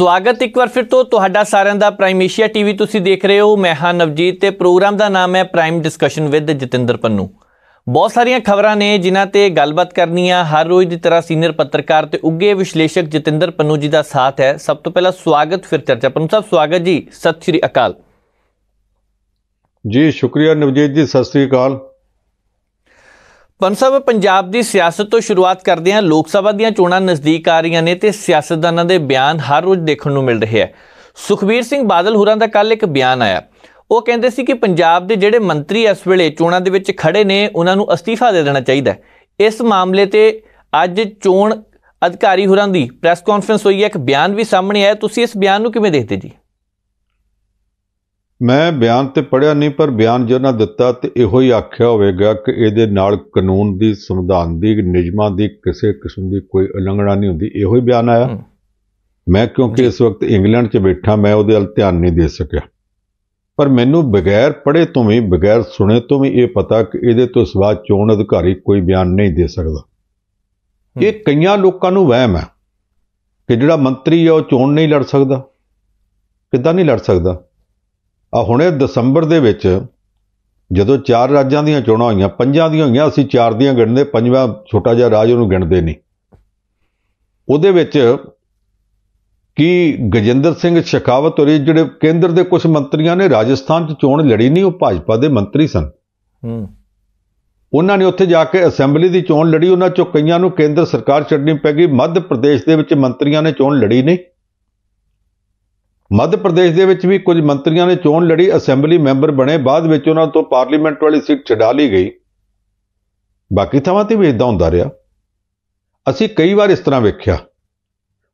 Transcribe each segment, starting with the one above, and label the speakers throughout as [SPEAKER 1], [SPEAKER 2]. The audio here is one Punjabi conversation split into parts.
[SPEAKER 1] ਸਵਾਗਤ ਇੱਕ ਵਾਰ ਫਿਰ ਤੋਂ ਤੁਹਾਡਾ ਸਾਰਿਆਂ ਦਾ ਪ੍ਰਾਈਮ ਏਸ਼ੀਆ ਟੀਵੀ ਤੁਸੀਂ ਦੇਖ ਰਹੇ ਹੋ ਮੈਂ ਹਾਂ ਨਵਜੀਤ ਤੇ ਪ੍ਰੋਗਰਾਮ ਦਾ ਨਾਮ ਹੈ prime discussion with Jatinder Pannu ਬਹੁਤ ਸਾਰੀਆਂ ਖਬਰਾਂ ਨੇ ਜਿਨ੍ਹਾਂ ਤੇ ਗੱਲਬਾਤ ਕਰਨੀ ਆ ਹਰ ਰੋਜ਼ ਦੀ ਤਰ੍ਹਾਂ ਸੀਨੀਅਰ ਪੱਤਰਕਾਰ ਤੇ ਉੱਗੇ ਵਿਸ਼ਲੇਸ਼ਕ ਜਤਿੰਦਰ ਪੰਨੂ ਜੀ ਦਾ ਸਾਥ ਹੈ ਸਭ ਤੋਂ ਪਹਿਲਾਂ ਸਵਾਗਤ ਫਿਰ ਚਰਚਾ ਪੰਨੂ ਸਾਹਿਬ ਸਵਾਗਤ ਜੀ ਸਤਿ ਸ੍ਰੀ ਅਕਾਲ
[SPEAKER 2] ਜੀ ਸ਼ੁਕਰੀਆ ਨਵਜੀਤ ਜੀ ਸਤਿ ਸ੍ਰੀ ਅਕਾਲ
[SPEAKER 1] ਪੰਸਬ ਪੰਜਾਬ ਦੀ ਸਿਆਸਤ ਤੋਂ ਸ਼ੁਰੂਆਤ ਕਰਦੇ ਹਾਂ ਲੋਕ ਸਭਾ ਦੀਆਂ ਚੋਣਾਂ ਨਜ਼ਦੀਕ ਆ ਰਹੀਆਂ ਨੇ ਤੇ ਸਿਆਸਤਦਾਨਾਂ ਦੇ ਬਿਆਨ ਹਰ ਰੋਜ਼ ਦੇਖਣ ਨੂੰ ਮਿਲ ਰਹੇ ਹੈ ਸੁਖਵੀਰ ਸਿੰਘ ਬਾਦਲ ਹੁਰਾਂ ਦਾ ਕੱਲ ਇੱਕ ਬਿਆਨ ਆਇਆ ਉਹ ਕਹਿੰਦੇ ਸੀ ਕਿ ਪੰਜਾਬ ਦੇ ਜਿਹੜੇ ਮੰਤਰੀ ਇਸ ਵੇਲੇ ਚੋਣਾਂ ਦੇ ਵਿੱਚ ਖੜੇ ਨੇ ਉਹਨਾਂ ਨੂੰ ਅਸਤੀਫਾ ਦੇ ਦੇਣਾ ਚਾਹੀਦਾ ਇਸ ਮਾਮਲੇ ਤੇ ਅੱਜ ਚੋਣ ਅਧਿਕਾਰੀ ਹੁਰਾਂ ਦੀ ਪ੍ਰੈਸ ਕਾਨਫਰੰਸ ਹੋਈ ਹੈ ਇੱਕ ਬਿਆਨ ਵੀ ਸਾਹਮਣੇ ਆਇਆ ਤੁਸੀਂ ਇਸ ਬਿਆਨ ਨੂੰ ਕਿਵੇਂ ਦੇਖਦੇ ਜੀ
[SPEAKER 2] ਮੈਂ ਬਿਆਨ ਤੇ ਪੜਿਆ ਨਹੀਂ ਪਰ ਬਿਆਨ ਜੋ ਦਿੱਤਾ ਤੇ ਇਹੋ ਹੀ ਆਖਿਆ ਹੋਵੇਗਾ ਕਿ ਇਹਦੇ ਨਾਲ ਕਾਨੂੰਨ ਦੀ ਸੰਵਿਧਾਨ ਦੀ ਨਿਯਮਾਂ ਦੀ ਕਿਸੇ ਕਿਸਮ ਦੀ ਕੋਈ ਉਲੰਘਣਾ ਨਹੀਂ ਹੁੰਦੀ ਇਹੋ ਹੀ ਬਿਆਨ ਆਇਆ ਮੈਂ ਕਿਉਂਕਿ ਇਸ ਵਕਤ ਇੰਗਲੈਂਡ 'ਚ ਬੈਠਾ ਮੈਂ ਉਹਦੇ ਹਲ ਧਿਆਨ ਨਹੀਂ ਦੇ ਸਕਿਆ ਪਰ ਮੈਨੂੰ ਬਿਗੈਰ ਪੜੇ ਤੋਂ ਵੀ ਬਿਗੈਰ ਸੁਣੇ ਤੋਂ ਵੀ ਇਹ ਪਤਾ ਕਿ ਇਹਦੇ ਤੋਂ ਸਵਾਦ ਚੋਣ ਅਧਿਕਾਰੀ ਕੋਈ ਬਿਆਨ ਨਹੀਂ ਦੇ ਸਕਦਾ ਇਹ ਕਈਆਂ ਲੋਕਾਂ ਨੂੰ ਵਹਿਮ ਹੈ ਕਿ ਜਿਹੜਾ ਮੰਤਰੀ ਹੈ ਉਹ ਚੋਣ ਨਹੀਂ ਲੜ ਸਕਦਾ ਕਿੱਦਾਂ ਨਹੀਂ ਲੜ ਸਕਦਾ ਆ ਹੁਣੇ ਦਸੰਬਰ ਦੇ ਵਿੱਚ ਜਦੋਂ ਚਾਰ ਰਾਜਾਂ ਦੀਆਂ ਚੋਣਾਂ ਹੋਈਆਂ ਪੰਜਾਂ ਦੀਆਂ ਹੋਈਆਂ ਅਸੀਂ ਚਾਰ ਦੀਆਂ ਗਿਣਦੇ ਪੰਜਵਾਂ ਛੋਟਾ ਜਿਹਾ ਰਾਜ ਉਹਨੂੰ ਗਿਣਦੇ ਨਹੀਂ ਉਹਦੇ ਵਿੱਚ ਕੀ ਗਜਿੰਦਰ ਸਿੰਘ ਸ਼ਖਾਵਤ ਹੋਰੀ ਜਿਹੜੇ ਕੇਂਦਰ ਦੇ ਕੁਝ ਮੰਤਰੀਆਂ ਨੇ ਰਾਜਸਥਾਨ 'ਚ ਚੋਣ ਲੜੀ ਨਹੀਂ ਉਹ ਭਾਜਪਾ ਦੇ ਮੰਤਰੀ ਸਨ ਹੂੰ ਉਹਨਾਂ ਨੇ ਉੱਥੇ ਜਾ ਕੇ ਅਸੈਂਬਲੀ ਦੀ ਚੋਣ ਲੜੀ ਉਹਨਾਂ ਚੋਂ ਕਈਆਂ ਨੂੰ ਕੇਂਦਰ ਸਰਕਾਰ ਛੱਡਣੀ ਪੈ ਗਈ ਮੱਧ ਪ੍ਰਦੇਸ਼ ਦੇ ਵਿੱਚ ਮੰਤਰੀਆਂ ਨੇ ਚੋਣ ਲੜੀ ਨਹੀਂ ਮੱਧ ਪ੍ਰਦੇਸ਼ ਦੇ ਵਿੱਚ ਵੀ ਕੁਝ ਮੰਤਰੀਆਂ ਨੇ ਚੋਣ ਲੜੀ ਅਸੈਂਬਲੀ ਮੈਂਬਰ ਬਣੇ ਬਾਅਦ ਵਿੱਚ ਉਹਨਾਂ ਤੋਂ ਪਾਰਲੀਮੈਂਟ ਵਾਲੀ ਸੀਟ ਛਡਾ ਲਈ ਗਈ ਬਾਕੀ ਥਾਵਾਂ ਤੇ ਵੀ ਇਦਾਂ ਹੁੰਦਾ ਰਿਹਾ ਅਸੀਂ ਕਈ ਵਾਰ ਇਸ ਤਰ੍ਹਾਂ ਵੇਖਿਆ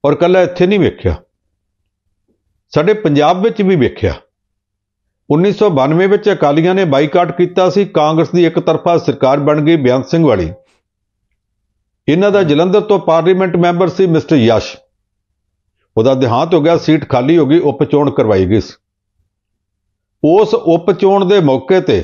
[SPEAKER 2] ਔਰ ਕੱਲਾ ਇੱਥੇ ਨਹੀਂ ਵੇਖਿਆ ਸਾਡੇ ਪੰਜਾਬ ਵਿੱਚ ਵੀ ਵੇਖਿਆ 1992 ਵਿੱਚ ਅਕਾਲੀਆਂ ਨੇ ਬਾਈਕਾਟ ਕੀਤਾ ਸੀ ਕਾਂਗਰਸ ਦੀ ਇੱਕ ਤਰਫਾ ਸਰਕਾਰ ਬਣ ਗਈ ਬਿਆਨ ਸਿੰਘ ਵਾਲੀ ਇਹਨਾਂ ਦਾ ਜਲੰਧਰ ਤੋਂ ਪਾਰਲੀਮੈਂਟ ਮੈਂਬਰ ਸੀ ਮਿਸਟਰ ਯਸ਼ ਉਹਦਾ ਦੇਹਾਂਤ ਹੋ ਗਿਆ ਸੀਟ ਖਾਲੀ ਹੋ ਗਈ ਉਪ ਚੋਣ ਕਰਵਾਈ ਗਈ ਸੀ ਉਸ ਉਪ ਚੋਣ ਦੇ ਮੌਕੇ ਤੇ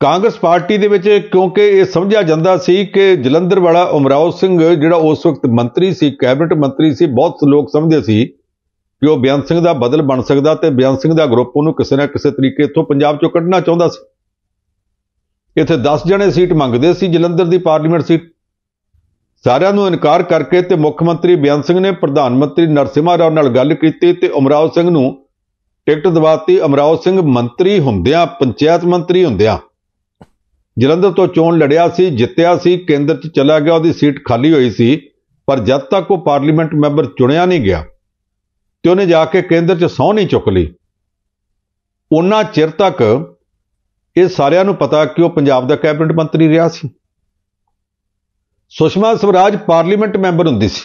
[SPEAKER 2] ਕਾਂਗਰਸ ਪਾਰਟੀ ਦੇ ਵਿੱਚ ਕਿਉਂਕਿ ਇਹ ਸਮਝਿਆ ਜਾਂਦਾ ਸੀ ਕਿ ਜਲੰਧਰ ਵਾਲਾ ਉਮਰਾਓ ਸਿੰਘ ਜਿਹੜਾ ਉਸ ਵਕਤ ਮੰਤਰੀ ਸੀ ਕੈਬਨਿਟ ਮੰਤਰੀ ਸੀ ਬਹੁਤ ਲੋਕ ਸਮਝਦੇ ਸੀ ਕਿ ਉਹ ਬਿਆਨ ਸਿੰਘ ਦਾ ਬਦਲ ਬਣ ਸਕਦਾ ਤੇ ਬਿਆਨ ਸਿੰਘ ਦਾ ਗਰੁੱਪ ਉਹਨੂੰ ਕਿਸੇ ਨਾ ਕਿਸੇ ਤਰੀਕੇ ਇੱਥੋਂ ਪੰਜਾਬ ਚੋਂ ਕੱਢਣਾ ਚਾਹੁੰਦਾ ਸੀ ਇੱਥੇ 10 ਜਣੇ ਸੀਟ ਮੰਗਦੇ ਸੀ ਜਲੰਧਰ ਦੀ ਪਾਰਲੀਮੈਂਟ ਸੀਟ ਸਾਰਿਆਂ ਨੂੰ ਇਨਕਾਰ ਕਰਕੇ ਤੇ ਮੁੱਖ ਮੰਤਰੀ ਬਿਆਨ ਸਿੰਘ ਨੇ ਪ੍ਰਧਾਨ ਮੰਤਰੀ ਨਰਸਿਮਹਾ ਰਾਓ ਨਾਲ ਗੱਲ ਕੀਤੀ ਤੇ ਅਮਰਾਵ ਸਿੰਘ ਨੂੰ ਟਿਕਟ ਦਿਵਾਤੀ ਅਮਰਾਵ ਸਿੰਘ ਮੰਤਰੀ ਹੁੰਦਿਆਂ ਪੰਚਾਇਤ ਮੰਤਰੀ ਹੁੰਦਿਆਂ ਜਲੰਧਰ ਤੋਂ ਚੋਣ ਲੜਿਆ ਸੀ ਜਿੱਤਿਆ ਸੀ ਕੇਂਦਰ 'ਚ ਚਲਾ ਗਿਆ ਉਹਦੀ ਸੀਟ ਖਾਲੀ ਹੋਈ ਸੀ ਪਰ ਜਦ ਤੱਕ ਉਹ ਪਾਰਲੀਮੈਂਟ ਮੈਂਬਰ ਚੁਣਿਆ ਨਹੀਂ ਗਿਆ ਤੇ ਉਹਨੇ ਜਾ ਕੇ ਕੇਂਦਰ 'ਚ ਸੌ ਨਹੀਂ ਚੁੱਕ ਲਈ ਉਹਨਾਂ ਚਿਰ ਤੱਕ ਇਹ ਸਾਰਿਆਂ ਨੂੰ ਪਤਾ ਕਿ ਉਹ ਪੰਜਾਬ ਦਾ ਕੈਬਨਿਟ ਮੰਤਰੀ ਰਿਹਾ ਸੀ ਸੁਸ਼ਮਾ ਸਵਰਾਜ ਪਾਰਲੀਮੈਂਟ ਮੈਂਬਰ ਹੁੰਦੀ ਸੀ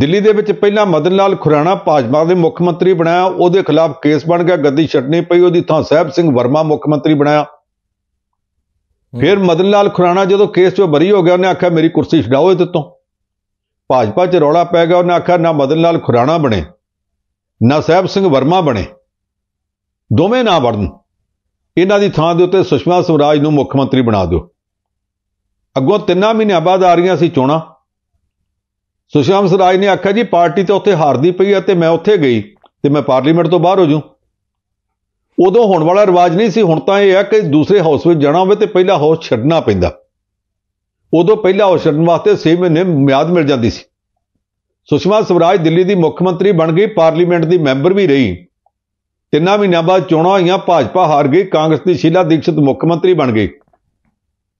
[SPEAKER 2] ਦਿੱਲੀ ਦੇ ਵਿੱਚ ਪਹਿਲਾਂ ਮਦਨ ਲਾਲ ਖੁਰਾਣਾ ਭਾਜਪਾ ਦੇ ਮੁੱਖ ਮੰਤਰੀ ਬਣਾਇਆ ਉਹਦੇ ਖਿਲਾਫ ਕੇਸ ਬਣ ਗਿਆ ਗੱਦੀ ਛੱਡਣੀ ਪਈ ਉਹਦੀ ਥਾਂ ਸਹਿਬ ਸਿੰਘ ਵਰਮਾ ਮੁੱਖ ਮੰਤਰੀ ਬਣਾਇਆ ਫਿਰ ਮਦਨ ਲਾਲ ਖੁਰਾਣਾ ਜਦੋਂ ਕੇਸ 'ਚੋਂ ਬਰੀ ਹੋ ਗਿਆ ਉਹਨੇ ਆਖਿਆ ਮੇਰੀ ਕੁਰਸੀ ਛਡਾਓ ਇਹਦੇ ਤੋਂ ਭਾਜਪਾ 'ਚ ਰੌਲਾ ਪੈ ਗਿਆ ਉਹਨੇ ਆਖਿਆ ਨਾ ਮਦਨ ਲਾਲ ਖੁਰਾਣਾ ਬਣੇ ਨਾ ਸਹਿਬ ਸਿੰਘ ਵਰਮਾ ਬਣੇ ਦੋਵੇਂ ਨਾ ਬਣਨ ਇਹਨਾਂ ਦੀ ਥਾਂ ਦੇ ਉੱਤੇ ਸੁਸ਼ਮਾ ਸਵਰਾਜ ਨੂੰ ਮੁੱਖ ਮੰਤਰੀ ਬਣਾ ਦਿਓ ਅੱਗੋਂ 3 ਮਹੀਨੇ ਬਾਅਦ ਆ ਰਹੀਆਂ ਸੀ ਚੋਣਾਂ ਸੁਸ਼ਾਮ ਸਰਾਜ ਨੇ ਆਖਿਆ ਜੀ ਪਾਰਟੀ ਤਾਂ ਉੱਥੇ ਹਾਰਦੀ ਪਈ ਆ ਤੇ ਮੈਂ ਉੱਥੇ ਗਈ ਤੇ ਮੈਂ ਪਾਰਲੀਮੈਂਟ ਤੋਂ ਬਾਹਰ ਹੋ ਜੂ ਉਦੋਂ ਹੋਣ ਵਾਲਾ ਰਿਵਾਜ ਨਹੀਂ ਸੀ ਹੁਣ ਤਾਂ ਇਹ ਆ ਕਿ ਦੂਸਰੇ ਹਾਊਸ ਵਿੱਚ ਜਾਣਾ ਹੋਵੇ ਤੇ ਪਹਿਲਾ ਹਾਊਸ ਛੱਡਣਾ ਪੈਂਦਾ ਉਦੋਂ ਪਹਿਲਾ ਹਾਊਸ ਛੱਡਣ ਵਾਸਤੇ 6 ਮਹੀਨੇ ਮਿਆਦ ਮਿਲ ਜਾਂਦੀ ਸੀ ਸੁਸ਼ਮਾ ਸਵਰਾਜ ਦਿੱਲੀ ਦੀ ਮੁੱਖ ਮੰਤਰੀ ਬਣ ਗਈ ਪਾਰਲੀਮੈਂਟ ਦੀ ਮੈਂਬਰ ਵੀ ਰਹੀ ਤਿੰਨਾਂ ਮਹੀਨਿਆਂ ਬਾਅਦ ਚੋਣਾਂ ਹੋਈਆਂ ਭਾਜਪਾ ਹਾਰ ਗਈ ਕਾਂਗਰਸ ਦੀ ਸ਼ੀਲਾ ਦੀਕਸ਼ਿਤ ਮੁੱਖ ਮੰਤਰੀ ਬਣ ਗਈ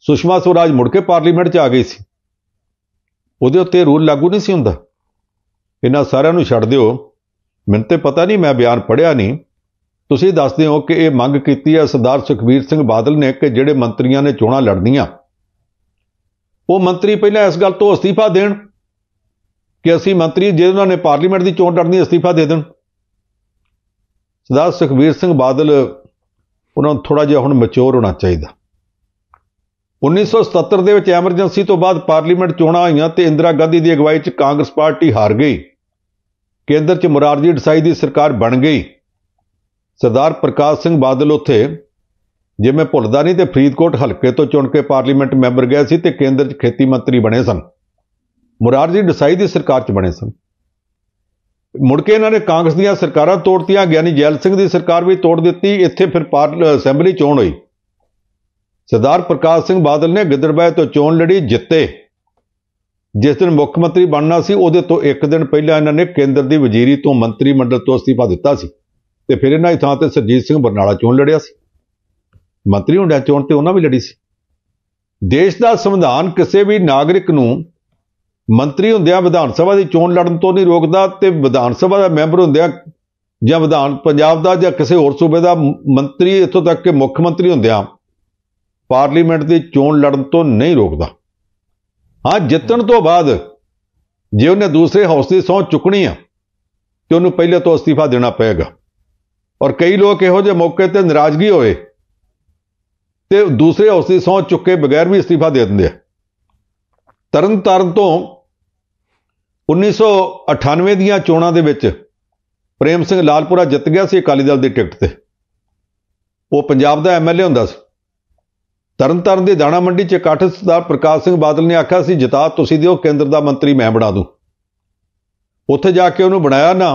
[SPEAKER 2] ਸੁਸ਼ਮਾ ਸਵਰਾਜ ਮੁੜ ਕੇ ਪਾਰਲੀਮੈਂਟ 'ਚ ਆ ਗਈ ਸੀ ਉਹਦੇ ਉੱਤੇ ਰੂਲ ਲਾਗੂ ਨਹੀਂ ਸੀ ਹੁੰਦਾ ਇਹਨਾਂ ਸਾਰਿਆਂ ਨੂੰ ਛੱਡ ਦਿਓ ਮੈਨੂੰ ਤੇ ਪਤਾ ਨਹੀਂ ਮੈਂ ਬਿਆਨ ਪੜਿਆ ਨਹੀਂ ਤੁਸੀਂ ਦੱਸਦੇ ਹੋ ਕਿ ਇਹ ਮੰਗ ਕੀਤੀ ਹੈ ਸਰਦਾਰ ਸੁਖਬੀਰ ਸਿੰਘ ਬਾਦਲ ਨੇ ਕਿ ਜਿਹੜੇ ਮੰਤਰੀਆਂ ਨੇ ਚੋਣਾਂ ਲੜਨੀਆਂ ਉਹ ਮੰਤਰੀ ਪਹਿਲਾਂ ਇਸ ਗੱਲ ਤੋਂ ਅਸਤੀਫਾ ਦੇਣ ਕਿ ਅਸੀਂ ਮੰਤਰੀ ਜੇ ਉਹਨਾਂ ਨੇ ਪਾਰਲੀਮੈਂਟ ਦੀ ਚੋਣ ਲੜਨੀ ਅਸਤੀਫਾ ਦੇ ਦੇਣ ਸਰਦਾਰ ਸੁਖਬੀਰ ਸਿੰਘ ਬਾਦਲ ਉਹਨਾਂ ਨੂੰ ਥੋੜਾ ਜਿਹਾ ਹੁਣ ਮੈਚੋਰ ਹੋਣਾ ਚਾਹੀਦਾ 1977 ਦੇ ਵਿੱਚ ਐਮਰਜੈਂਸੀ ਤੋਂ ਬਾਅਦ ਪਾਰਲੀਮੈਂਟ ਚੋਣਾਂ ਹੋਈਆਂ ਤੇ ਇੰਦਰਾ ਗਾਂਧੀ ਦੀ ਅਗਵਾਈ 'ਚ ਕਾਂਗਰਸ ਪਾਰਟੀ ਹਾਰ ਗਈ ਕੇਂਦਰ 'ਚ ਮੁਰਾਰਜੀ ਦੇਸਾਈ ਦੀ ਸਰਕਾਰ ਬਣ ਗਈ ਸਰਦਾਰ ਪ੍ਰਕਾਸ਼ ਸਿੰਘ ਬਾਦਲ ਉੱਥੇ ਜੇ ਮੈਂ ਭੁੱਲਦਾ ਨਹੀਂ ਤੇ ਫਰੀਦਕੋਟ ਹਲਕੇ ਤੋਂ ਚੁਣ ਕੇ ਪਾਰਲੀਮੈਂਟ ਮੈਂਬਰ ਗਏ ਸੀ ਤੇ ਕੇਂਦਰ 'ਚ ਖੇਤੀ ਮੰਤਰੀ ਬਣੇ ਸਨ ਮੁਰਾਰਜੀ ਦੇਸਾਈ ਦੀ ਸਰਕਾਰ 'ਚ ਬਣੇ ਸਨ ਮੁੜ ਕੇ ਇਹਨਾਂ ਨੇ ਕਾਂਗਰਸ ਦੀਆਂ ਸਰਕਾਰਾਂ ਤੋੜਤੀਆਂ ਗਿਆਨੀ ਜੈਲ ਸਿੰਘ ਦੀ ਸਰਕਾਰ ਵੀ ਤੋੜ ਦਿੱਤੀ ਇੱਥੇ ਫਿਰ ਅਸੈਂਬਲੀ ਚੋਣ ਹੋਈ ਸਰਦਾਰ ਪ੍ਰਕਾਸ਼ ਸਿੰਘ ਬਾਦਲ ਨੇ ਗਿੱਦੜਬਾਹ ਤੋਂ ਚੋਣ ਲੜੀ ਜਿੱਤੇ ਜਿਸ ਦਿਨ ਮੁੱਖ ਮੰਤਰੀ ਬਣਨਾ ਸੀ ਉਹਦੇ ਤੋਂ ਇੱਕ ਦਿਨ ਪਹਿਲਾਂ ਇਹਨਾਂ ਨੇ ਕੇਂਦਰ ਦੀ ਵਜ਼ੀਰੀ ਤੋਂ ਮੰਤਰੀ ਮੰਡਲ ਤੋਂ ਅਸਤੀਫਾ ਦਿੱਤਾ ਸੀ ਤੇ ਫਿਰ ਇਹਨਾਂ ਦੀ ਥਾਂ ਤੇ ਸਰਜੀਤ ਸਿੰਘ ਬਰਨਾਲਾ ਚੋਣ ਲੜਿਆ ਸੀ ਮੰਤਰੀ ਹੁੰਦਿਆਂ ਚੋਣ ਤੇ ਉਹਨਾਂ ਵੀ ਲੜੀ ਸੀ ਦੇਸ਼ ਦਾ ਸੰਵਿਧਾਨ ਕਿਸੇ ਵੀ ਨਾਗਰਿਕ ਨੂੰ ਮੰਤਰੀ ਹੁੰਦਿਆਂ ਵਿਧਾਨ ਸਭਾ ਦੀ ਚੋਣ ਲੜਨ ਤੋਂ ਨਹੀਂ ਰੋਕਦਾ ਤੇ ਵਿਧਾਨ ਸਭਾ ਦਾ ਮੈਂਬਰ ਹੁੰਦਿਆਂ ਜਾਂ ਵਿਧਾਨ ਪੰਜਾਬ ਦਾ ਜਾਂ ਕਿਸੇ ਹੋਰ ਸੂਬੇ ਦਾ ਮੰਤਰੀ ਇੱਥੋਂ ਤੱਕ ਕਿ ਮੁੱਖ ਮੰਤਰੀ ਹੁੰਦਿਆਂ ਪਾਰਲੀਮੈਂਟ ਦੀ ਚੋਣ ਲੜਨ ਤੋਂ ਨਹੀਂ ਰੋਕਦਾ ਹਾਂ ਜਿੱਤਣ ਤੋਂ ਬਾਅਦ ਜੇ ਉਹਨੇ ਦੂਸਰੇ ਹਾਊਸ ਦੀ ਸੌਂ ਚੁੱਕਣੀ ਆ ਤੇ ਉਹਨੂੰ ਪਹਿਲੇ ਤੋਂ ਅਸਤੀਫਾ ਦੇਣਾ ਪਏਗਾ ਔਰ ਕਈ ਲੋਕ ਇਹੋ ਜਿਹੇ ਮੌਕੇ ਤੇ ਨਾਰਾਜ਼ਗੀ ਹੋਏ ਤੇ ਦੂਸਰੇ ਹਾਊਸ ਦੀ ਸੌਂ ਚੁੱਕੇ ਕੇ ਬਗੈਰ ਵੀ ਅਸਤੀਫਾ ਦੇ ਦਿੰਦੇ ਆ ਤਰਨ ਤਰਨ ਤੋਂ 1998 ਦੀਆਂ ਚੋਣਾਂ ਦੇ ਵਿੱਚ ਪ੍ਰੇਮ ਸਿੰਘ ਲਾਲਪੁਰਾ ਜਿੱਤ ਗਿਆ ਸੀ ਅਕਾਲੀ ਦਲ ਦੀ ਟਿਕਟ ਤੇ ਉਹ ਪੰਜਾਬ ਦਾ ਐਮਐਲਏ ਹੁੰਦਾ ਸੀ ਤਰਨਤਾਰਨ ਦੇ ਦਾਣਾ ਮੰਡੀ 'ਚ ਇਕੱਠ ਸਰਦਾਰ ਪ੍ਰਕਾਸ਼ ਸਿੰਘ ਬਾਦਲ ਨੇ ਆਖਿਆ ਸੀ ਜਿਤਾ ਤੁਸੀਂ ਦਿਓ ਕੇਂਦਰ ਦਾ ਮੰਤਰੀ ਮੈਂ ਬਣਾ ਦੂੰ ਉੱਥੇ ਜਾ ਕੇ ਉਹਨੂੰ ਬਣਾਇਆ ਨਾ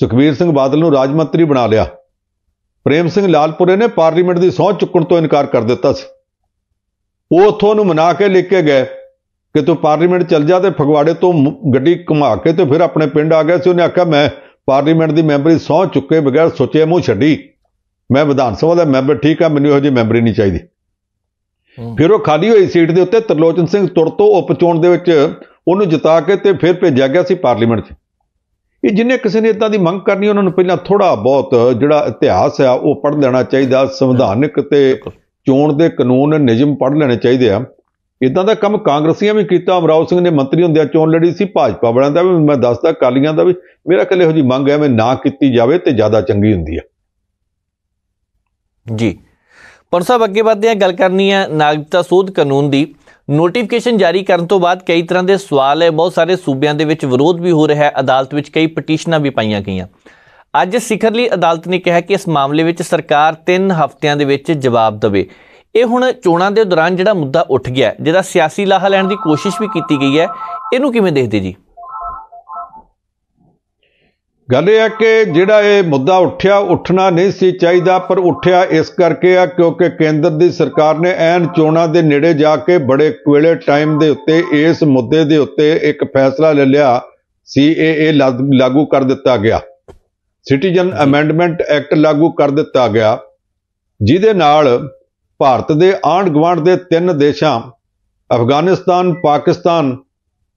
[SPEAKER 2] ਸੁਖਵੀਰ ਸਿੰਘ ਬਾਦਲ ਨੂੰ ਰਾਜ ਮੰਤਰੀ ਬਣਾ ਲਿਆ ਪ੍ਰੇਮ ਸਿੰਘ ਲਾਲਪੁਰੇ ਨੇ ਪਾਰਲੀਮੈਂਟ ਦੀ ਸੌਂ ਚੁੱਕਣ ਤੋਂ ਇਨਕਾਰ ਕਰ ਦਿੱਤਾ ਸੀ ਉਹ ਉੱਥੋਂ ਨੂੰ ਮਨਾ ਕੇ ਲੈ ਕੇ ਗਏ ਕਿ ਤੂੰ ਪਾਰਲੀਮੈਂਟ ਚੱਲ ਜਾ ਤੇ ਫਗਵਾੜੇ ਤੋਂ ਗੱਡੀ ਘੁਮਾ ਕੇ ਤੇ ਫਿਰ ਆਪਣੇ ਪਿੰਡ ਆ ਗਿਆ ਸੀ ਉਹਨੇ ਆਖਿਆ ਮੈਂ ਪਾਰਲੀਮੈਂਟ ਦੀ ਮੈਂਬਰੀ ਸੌਂ ਚੁੱਕੇ ਬਗੈਰ ਸੋਚੇ ਮੂੰਹ ਛੱਡੀ ਮੈਂ ਵਿਧਾਨ ਸਭਾ ਦਾ ਮੈਂਬਰ ਠੀਕ ਆ ਮੈਨੂੰ ਇਹੋ ਜਿਹੀ ਮੈਂਬਰੀ ਨਹੀਂ ਚਾਹੀਦੀ ਫਿਰ ਉਹ ਖਾਲੀ ਹੋਈ ਸੀਟ ਦੇ ਉੱਤੇ ਤਰਲੋਚਨ ਸਿੰਘ ਤੁਰ ਤੋਂ ਉਪਚੋਣ ਦੇ ਵਿੱਚ ਉਹਨੂੰ ਜਿਤਾ ਕੇ ਤੇ ਫਿਰ ਭੇਜਿਆ ਗਿਆ ਸੀ ਪਾਰਲੀਮੈਂਟ 'ਚ ਇਹ ਜਿੰਨੇ ਕਿਸੇ ਨੇ ਇਦਾਂ ਦੀ ਮੰਗ ਕਰਨੀ ਉਹਨਾਂ ਨੂੰ ਪਹਿਲਾਂ ਥੋੜਾ ਬਹੁਤ ਜਿਹੜਾ ਇਤਿਹਾਸ ਆ ਉਹ ਪੜ੍ਹ ਲੈਣਾ ਚਾਹੀਦਾ ਸੰਵਿਧਾਨਿਕ ਤੇ ਚੋਣ ਦੇ ਕਾਨੂੰਨ ਨਿਯਮ ਪੜ੍ਹ ਲੈਣੇ ਚਾਹੀਦੇ ਆ ਇਦਾਂ ਦਾ ਕੰਮ ਕਾਂਗਰਸੀਆਂ ਵੀ ਕੀਤਾ ਅਮਰਾਉ ਸਿੰਘ ਨੇ ਮੰਤਰੀ ਹੁੰਦਿਆਂ ਚੋਣ ਲੜੀ ਸੀ ਭਾਜਪਾ ਵਾਲਿਆਂ ਦਾ ਵੀ ਮੈਂ ਦੱਸਦਾ ਕਾਲੀਆਂ ਦਾ ਵੀ ਮੇਰਾ ਕੱਲੇ ਹੋ ਜੀ ਮੰਗ ਐਵੇਂ ਨਾ ਕੀਤੀ ਜਾਵੇ ਤੇ ਜ਼ਿਆਦਾ ਚੰਗੀ ਹੁੰਦੀ ਆ
[SPEAKER 1] ਜੀ ਪਰ ਸਭ ਅੱਗੇ ਵਧਦੇ ਆ ਗੱਲ ਕਰਨੀ ਹੈ ਨਾਗਰਿਕਤਾ ਸੋਧ ਕਾਨੂੰਨ ਦੀ ਨੋਟੀਫਿਕੇਸ਼ਨ ਜਾਰੀ ਕਰਨ ਤੋਂ ਬਾਅਦ ਕਈ ਤਰ੍ਹਾਂ ਦੇ ਸਵਾਲ ਹੈ ਬਹੁਤ ਸਾਰੇ ਸੂਬਿਆਂ ਦੇ ਵਿੱਚ ਵਿਰੋਧ ਵੀ ਹੋ ਰਿਹਾ ਹੈ ਅਦਾਲਤ ਵਿੱਚ ਕਈ ਪਟੀਸ਼ਨਾਂ ਵੀ ਪਾਈਆਂ ਗਈਆਂ ਅੱਜ ਸਿਖਰਲੀ ਅਦਾਲਤ ਨੇ ਕਿਹਾ ਕਿ ਇਸ ਮਾਮਲੇ ਵਿੱਚ ਸਰਕਾਰ 3 ਹਫ਼ਤਿਆਂ ਦੇ ਵਿੱਚ ਜਵਾਬ ਦੇਵੇ ਇਹ ਹੁਣ ਚੋਣਾਂ ਦੇ ਦੌਰਾਨ ਜਿਹੜਾ ਮੁੱਦਾ ਉੱਠ ਗਿਆ ਜਿਹਦਾ ਸਿਆਸੀ ਲਾਹਾ ਲੈਣ ਦੀ ਕੋਸ਼ਿਸ਼ ਵੀ ਕੀਤੀ ਗਈ ਹੈ ਇਹਨੂੰ ਕਿਵੇਂ ਦੇਖਦੇ ਜੀ
[SPEAKER 2] ਗੱਲ ਇਹ ਹੈ ਕਿ ਜਿਹੜਾ ਇਹ ਮੁੱਦਾ ਉੱਠਿਆ ਉੱਠਣਾ ਨਹੀਂ ਸੀ ਚਾਹੀਦਾ ਪਰ ਉੱਠਿਆ ਇਸ ਕਰਕੇ ਆ ਕਿਉਂਕਿ ਕੇਂਦਰ ਦੀ ਸਰਕਾਰ ਨੇ ਐਨ ਚੋਣਾਂ ਦੇ ਨੇੜੇ ਜਾ ਕੇ ਬੜੇ ਕੁਵੇਲੇ ਟਾਈਮ ਦੇ ਉੱਤੇ ਇਸ ਮੁੱਦੇ ਦੇ ਉੱਤੇ ਇੱਕ ਫੈਸਲਾ ਲੈ ਲਿਆ ਸੀਏਏ ਲਾਗੂ ਕਰ ਦਿੱਤਾ ਗਿਆ ਸਿਟੀਜ਼ਨ ਅਮੈਂਡਮੈਂਟ ਐਕਟ ਲਾਗੂ ਕਰ ਦਿੱਤਾ ਗਿਆ ਜਿਹਦੇ ਨਾਲ ਭਾਰਤ ਦੇ ਆਂਢ ਗਵਾਂਡ ਦੇ ਤਿੰਨ ਦੇਸ਼ਾਂ ਅਫਗਾਨਿਸਤਾਨ ਪਾਕਿਸਤਾਨ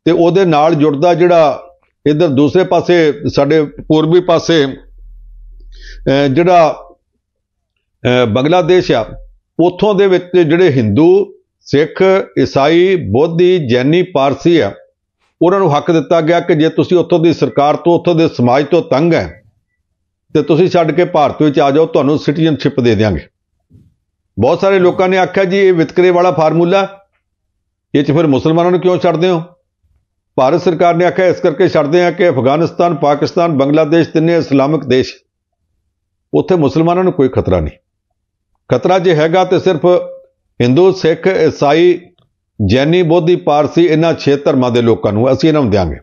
[SPEAKER 2] ਤੇ ਉਹਦੇ ਨਾਲ ਜੁੜਦਾ ਜਿਹੜਾ ਇਧਰ ਦੂਸਰੇ ਪਾਸੇ ਸਾਡੇ ਪੂਰਬੀ ਪਾਸੇ ਜਿਹੜਾ ਬੰਗਲਾਦੇਸ਼ ਆ ਉਥੋਂ ਦੇ ਵਿੱਚ ਜਿਹੜੇ ਹਿੰਦੂ ਸਿੱਖ ਈਸਾਈ ਬੋਧੀ ਜੈਨੀ ਪਾਰਸੀ ਆ ਉਹਨਾਂ ਨੂੰ ਹੱਕ ਦਿੱਤਾ ਗਿਆ ਕਿ ਜੇ ਤੁਸੀਂ ਉੱਥੋਂ ਦੀ ਸਰਕਾਰ ਤੋਂ ਉੱਥੋਂ ਦੇ ਸਮਾਜ ਤੋਂ ਤੰਗ ਹੈ ਤੇ ਤੁਸੀਂ ਛੱਡ ਕੇ ਭਾਰਤ ਵਿੱਚ ਆ ਜਾਓ ਤੁਹਾਨੂੰ ਸਿਟੀਜ਼ਨਸ਼ਿਪ ਦੇ ਦੇਵਾਂਗੇ ਬਹੁਤ ਸਾਰੇ ਲੋਕਾਂ ਨੇ ਆਖਿਆ ਜੀ ਇਹ ਵਿਤਕਰੇ ਵਾਲਾ ਫਾਰਮੂਲਾ ਇਹ ਚ ਫਿਰ ਮੁਸਲਮਾਨਾਂ ਨੂੰ ਕਿਉਂ ਛੱਡਦੇ ਹੋ ਭਾਰਤ ਸਰਕਾਰ ਨੇ ਆਖਿਆ ਇਸ ਕਰਕੇ ਛੱਡਦੇ ਆ ਕਿ ਅਫਗਾਨਿਸਤਾਨ ਪਾਕਿਸਤਾਨ ਬੰਗਲਾਦੇਸ਼ ਤਿੰਨੇ ਇਸਲਾਮਿਕ ਦੇਸ਼ ਉੱਥੇ ਮੁਸਲਮਾਨਾਂ ਨੂੰ ਕੋਈ ਖਤਰਾ ਨਹੀਂ ਖਤਰਾ ਜੇ ਹੈਗਾ ਤੇ ਸਿਰਫ ਹਿੰਦੂ ਸਿੱਖ ਈਸਾਈ ਜੈਨੀ ਬੋਧੀ ਪਾਰਸੀ ਇਹਨਾਂ ਛੇ ਧਰਮਾਂ ਦੇ ਲੋਕਾਂ ਨੂੰ ਅਸੀਂ ਇਹਨਾਂ ਨੂੰ ਦਿਆਂਗੇ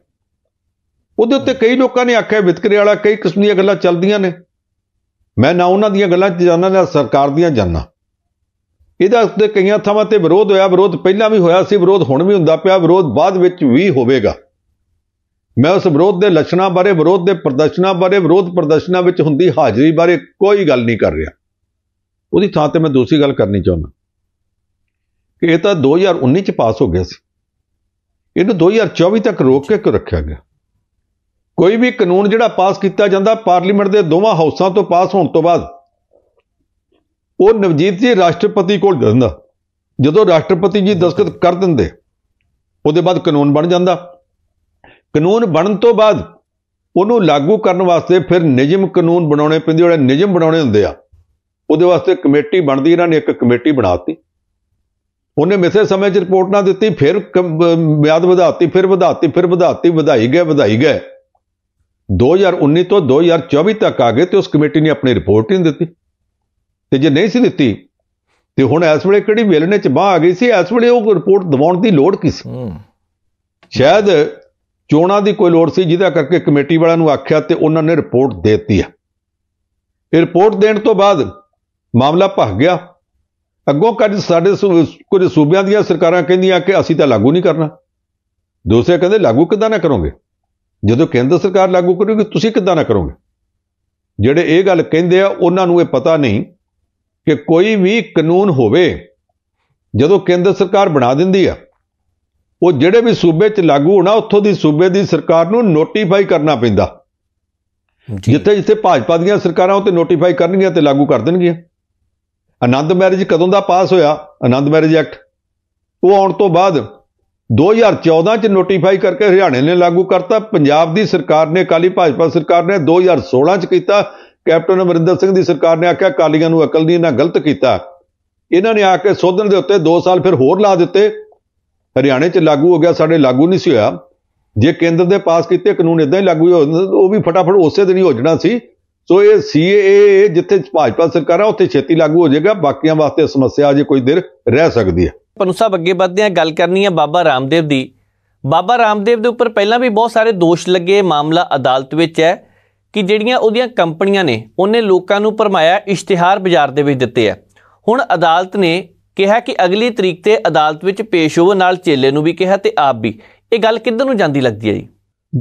[SPEAKER 2] ਉਹਦੇ ਉੱਤੇ ਕਈ ਲੋਕਾਂ ਨੇ ਆਖਿਆ ਵਿਤਕਰੇ ਵਾਲਾ ਕਈ ਕਿਸਮ ਦੀਆਂ ਗੱਲਾਂ ਚੱਲਦੀਆਂ ਨੇ ਮੈਂ ਨਾ ਉਹਨਾਂ ਦੀਆਂ ਗੱਲਾਂ 'ਚ ਜਾਣਾ ਨਾ ਸਰਕਾਰ ਦੀਆਂ ਜਾਣਾ ਇਹਦਾ ਉੱਤੇ ਕਈਆਂ ਥਾਵਾਂ ਤੇ ਵਿਰੋਧ ਹੋਇਆ ਵਿਰੋਧ ਪਹਿਲਾਂ ਵੀ ਹੋਇਆ ਸੀ ਵਿਰੋਧ ਹੁਣ ਵੀ ਹੁੰਦਾ ਪਿਆ ਵਿਰੋਧ ਬਾਅਦ ਵਿੱਚ ਵੀ ਹੋਵੇਗਾ ਮੈਂ ਉਸ ਵਿਰੋਧ ਦੇ ਲੱਛਣਾਂ ਬਾਰੇ ਵਿਰੋਧ ਦੇ ਪ੍ਰਦਰਸ਼ਨਾਂ ਬਾਰੇ ਵਿਰੋਧ ਪ੍ਰਦਰਸ਼ਨਾਂ ਵਿੱਚ ਹੁੰਦੀ ਹਾਜ਼ਰੀ ਬਾਰੇ ਕੋਈ ਗੱਲ ਨਹੀਂ ਕਰ ਰਿਹਾ ਉਹਦੀ ਥਾਂ ਤੇ ਮੈਂ ਦੂਸਰੀ ਗੱਲ ਕਰਨੀ ਚਾਹੁੰਦਾ ਕਿ ਇਹ ਤਾਂ 2019 ਚ ਪਾਸ ਹੋ ਗਿਆ ਸੀ ਇਹਨੂੰ 2024 ਤੱਕ ਰੋਕ ਕੇ ਕਿਉਂ ਰੱਖਿਆ ਗਿਆ ਕੋਈ ਵੀ ਕਾਨੂੰਨ ਜਿਹੜਾ ਪਾਸ ਕੀਤਾ ਜਾਂਦਾ ਪਾਰਲੀਮੈਂਟ ਦੇ ਦੋਵਾਂ ਹਾਊਸਾਂ ਤੋਂ ਪਾਸ ਹੋਣ ਤੋਂ ਬਾਅਦ ਉਹ ਨਵਜੀਤ ਜੀ ਰਾਸ਼ਟਰਪਤੀ ਕੋਲ ਜਾਂਦਾ ਜਦੋਂ ਰਾਸ਼ਟਰਪਤੀ ਜੀ ਦਸਖਤ ਕਰ ਦਿੰਦੇ ਉਹਦੇ ਬਾਅਦ ਕਾਨੂੰਨ ਬਣ ਜਾਂਦਾ ਕਾਨੂੰਨ ਬਣਨ ਤੋਂ ਬਾਅਦ ਉਹਨੂੰ ਲਾਗੂ ਕਰਨ ਵਾਸਤੇ ਫਿਰ ਨਿਯਮ ਕਾਨੂੰਨ ਬਣਾਉਣੇ ਪੈਂਦੇ ਜਿਹੜੇ ਨਿਯਮ ਬਣਾਉਣੇ ਹੁੰਦੇ ਆ ਉਹਦੇ ਵਾਸਤੇ ਕਮੇਟੀ ਬਣਦੀ ਇਹਨਾਂ ਨੇ ਇੱਕ ਕਮੇਟੀ ਬਣਾਤੀ ਉਹਨੇ ਮਿੱਥੇ ਸਮੇਂ 'ਚ ਰਿਪੋਰਟ ਨਾ ਦਿੱਤੀ ਫਿਰ ਮਿਆਦ ਵਧਾਤੀ ਫਿਰ ਵਧਾਤੀ ਫਿਰ ਵਧਾਤੀ ਵਧਾਈ ਗਏ ਵਧਾਈ ਗਏ 2019 ਤੋਂ 2024 ਤੱਕ ਆ ਗਏ ਤੇ ਉਸ ਕਮੇਟੀ ਨੇ ਆਪਣੀ ਰਿਪੋਰਟ ਹੀ ਨਹੀਂ ਦਿੱਤੀ ਤੇ ਜੇ ਨਹੀਂ ਸੀ ਦਿੱਤੀ ਤੇ ਹੁਣ ਇਸ ਵੇਲੇ ਕਿਹੜੀ ਵੇਲਣੇ ਚ ਬਾਹ ਆ ਗਈ ਸੀ ਇਸ ਵੇਲੇ ਉਹ ਰਿਪੋਰਟ ਦਿਵਾਉਣ ਦੀ ਲੋੜ ਕੀ ਸੀ ਸ਼ਾਇਦ ਚੋਣਾਂ ਦੀ ਕੋਈ ਲੋੜ ਸੀ ਜਿਹਦਾ ਕਰਕੇ ਕਮੇਟੀ ਵਾਲਿਆਂ ਨੂੰ ਆਖਿਆ ਤੇ ਉਹਨਾਂ ਨੇ ਰਿਪੋਰਟ ਦੇ ਦਿੱਤੀ ਆ ਇਹ ਰਿਪੋਰਟ ਦੇਣ ਤੋਂ ਬਾਅਦ ਮਾਮਲਾ ਭੱਗ ਗਿਆ ਅੱਗੋਂ ਕੱਜ ਸਾਡੇ ਕੁਝ ਸੂਬਿਆਂ ਦੀਆਂ ਸਰਕਾਰਾਂ ਕਹਿੰਦੀਆਂ ਕਿ ਅਸੀਂ ਤਾਂ ਲਾਗੂ ਨਹੀਂ ਕਰਨਾ ਦੂਸਰੇ ਕਹਿੰਦੇ ਲਾਗੂ ਕਿੱਦਾਂ ਨਾ ਕਰੋਗੇ ਜਦੋਂ ਕੇਂਦਰ ਸਰਕਾਰ ਲਾਗੂ ਕਰੂਗੀ ਤੁਸੀਂ ਕਿੱਦਾਂ ਨਾ ਕਰੋਗੇ ਜਿਹੜੇ ਇਹ ਗੱਲ ਕਹਿੰਦੇ ਆ ਉਹਨਾਂ ਨੂੰ ਇਹ ਪਤਾ ਨਹੀਂ ਕਿ ਕੋਈ ਵੀ ਕਾਨੂੰਨ ਹੋਵੇ ਜਦੋਂ ਕੇਂਦਰ ਸਰਕਾਰ ਬਣਾ ਦਿੰਦੀ ਆ ਉਹ ਜਿਹੜੇ ਵੀ ਸੂਬੇ 'ਚ ਲਾਗੂ ਹੋਣਾ ਉੱਥੋਂ ਦੀ ਸੂਬੇ ਦੀ ਸਰਕਾਰ ਨੂੰ ਨੋਟੀਫਾਈ ਕਰਨਾ ਪੈਂਦਾ ਜਿੱਥੇ ਜਿੱਥੇ ਭਾਜਪਾ ਦੀਆਂ ਸਰਕਾਰਾਂ ਉਹ ਤੇ ਨੋਟੀਫਾਈ ਕਰਨਗੀਆਂ ਤੇ ਲਾਗੂ ਕਰ ਦੇਣਗੀਆਂ ਆਨੰਦ ਮੈਰਿਜ ਕਦੋਂ ਦਾ ਪਾਸ ਹੋਇਆ ਆਨੰਦ ਮੈਰਿਜ ਐਕਟ ਉਹ ਆਉਣ ਤੋਂ ਬਾਅਦ 2014 ਚ ਨੋਟੀਫਾਈ ਕਰਕੇ ਹਰਿਆਣੇ ਨੇ ਲਾਗੂ ਕਰਤਾ ਪੰਜਾਬ ਦੀ ਸਰਕਾਰ ਨੇ ਕਾਲੀ ਭਾਜਪਾ ਸਰਕਾਰ ਨੇ 2016 ਚ ਕੀਤਾ ਕੈਪਟਨ ਅਮਰਿੰਦਰ ਸਿੰਘ ਦੀ ਸਰਕਾਰ ਨੇ ਆਖਿਆ ਕਾਲੀਆਂ ਨੂੰ ਅਕਲ ਨਹੀਂ ਇਹਨਾਂ ਗਲਤ ਕੀਤਾ ਇਹਨਾਂ ਨੇ ਆ ਕੇ ਸੋਧਣ ਦੇ ਉੱਤੇ 2 ਸਾਲ ਫਿਰ ਹੋਰ ਲਾ ਦਿੱਤੇ ਹਰਿਆਣੇ 'ਚ ਲਾਗੂ ਹੋ ਗਿਆ ਸਾਡੇ ਲਾਗੂ ਨਹੀਂ ਸੀ ਹੋਇਆ ਜੇ ਕੇਂਦਰ ਦੇ ਪਾਸ ਕੀਤੇ ਕਾਨੂੰਨ ਇਦਾਂ ਹੀ ਲਾਗੂ ਹੋ ਉਹ ਵੀ ਫਟਾਫਟ ਉਸੇ ਦਿਨ ਹੀ ਹੋ ਜਾਣਾ ਸੀ ਸੋ ਇਹ ਸੀਏਏ ਜਿੱਥੇ ਭਾਜਪਾ ਸਰਕਾਰ ਆ ਉੱਥੇ ਛੇਤੀ ਲਾਗੂ ਹੋ ਜਾਏਗਾ ਬਾਕੀਆਂ ਵਾਸਤੇ ਸਮੱਸਿਆ ਅਜੇ ਕੋਈ ਦਿਨ ਰਹਿ ਸਕਦੀ ਹੈ
[SPEAKER 1] ਪਨੂ ਸਾਹਿਬ ਅੱਗੇ ਵਧਦੇ ਆ ਗੱਲ ਕਰਨੀ ਹੈ ਬਾਬਾ ਰਾਮਦੇਵ ਦੀ ਬਾਬਾ ਰਾਮਦੇਵ ਦੇ ਉੱਪਰ ਪਹਿਲਾਂ ਵੀ ਬਹੁਤ ਸਾਰੇ ਦੋਸ਼ ਲੱਗੇ ਮਾਮਲਾ ਅਦਾਲਤ ਵਿੱਚ ਹੈ ਕਿ ਜਿਹੜੀਆਂ ਉਹਦੀਆਂ ਕੰਪਨੀਆਂ ਨੇ ਉਹਨੇ ਲੋਕਾਂ ਨੂੰ ਪਰਮਾਇਆ ਇਸ਼ਤਿਹਾਰ ਬਾਜ਼ਾਰ ਦੇ ਵਿੱਚ ਦਿੱਤੇ ਆ ਹੁਣ ਅਦਾਲਤ ਨੇ ਕਿਹਾ ਕਿ ਅਗਲੀ ਤਰੀਕ ਤੇ ਅਦਾਲਤ ਵਿੱਚ ਪੇਸ਼ ਹੋਵੋ ਨਾਲ ਚੇਲੇ ਨੂੰ ਵੀ ਕਿਹਾ ਤੇ ਆਪ ਵੀ ਇਹ ਗੱਲ ਕਿੱਧਰ ਨੂੰ ਜਾਂਦੀ ਲੱਗਦੀ ਹੈ ਜੀ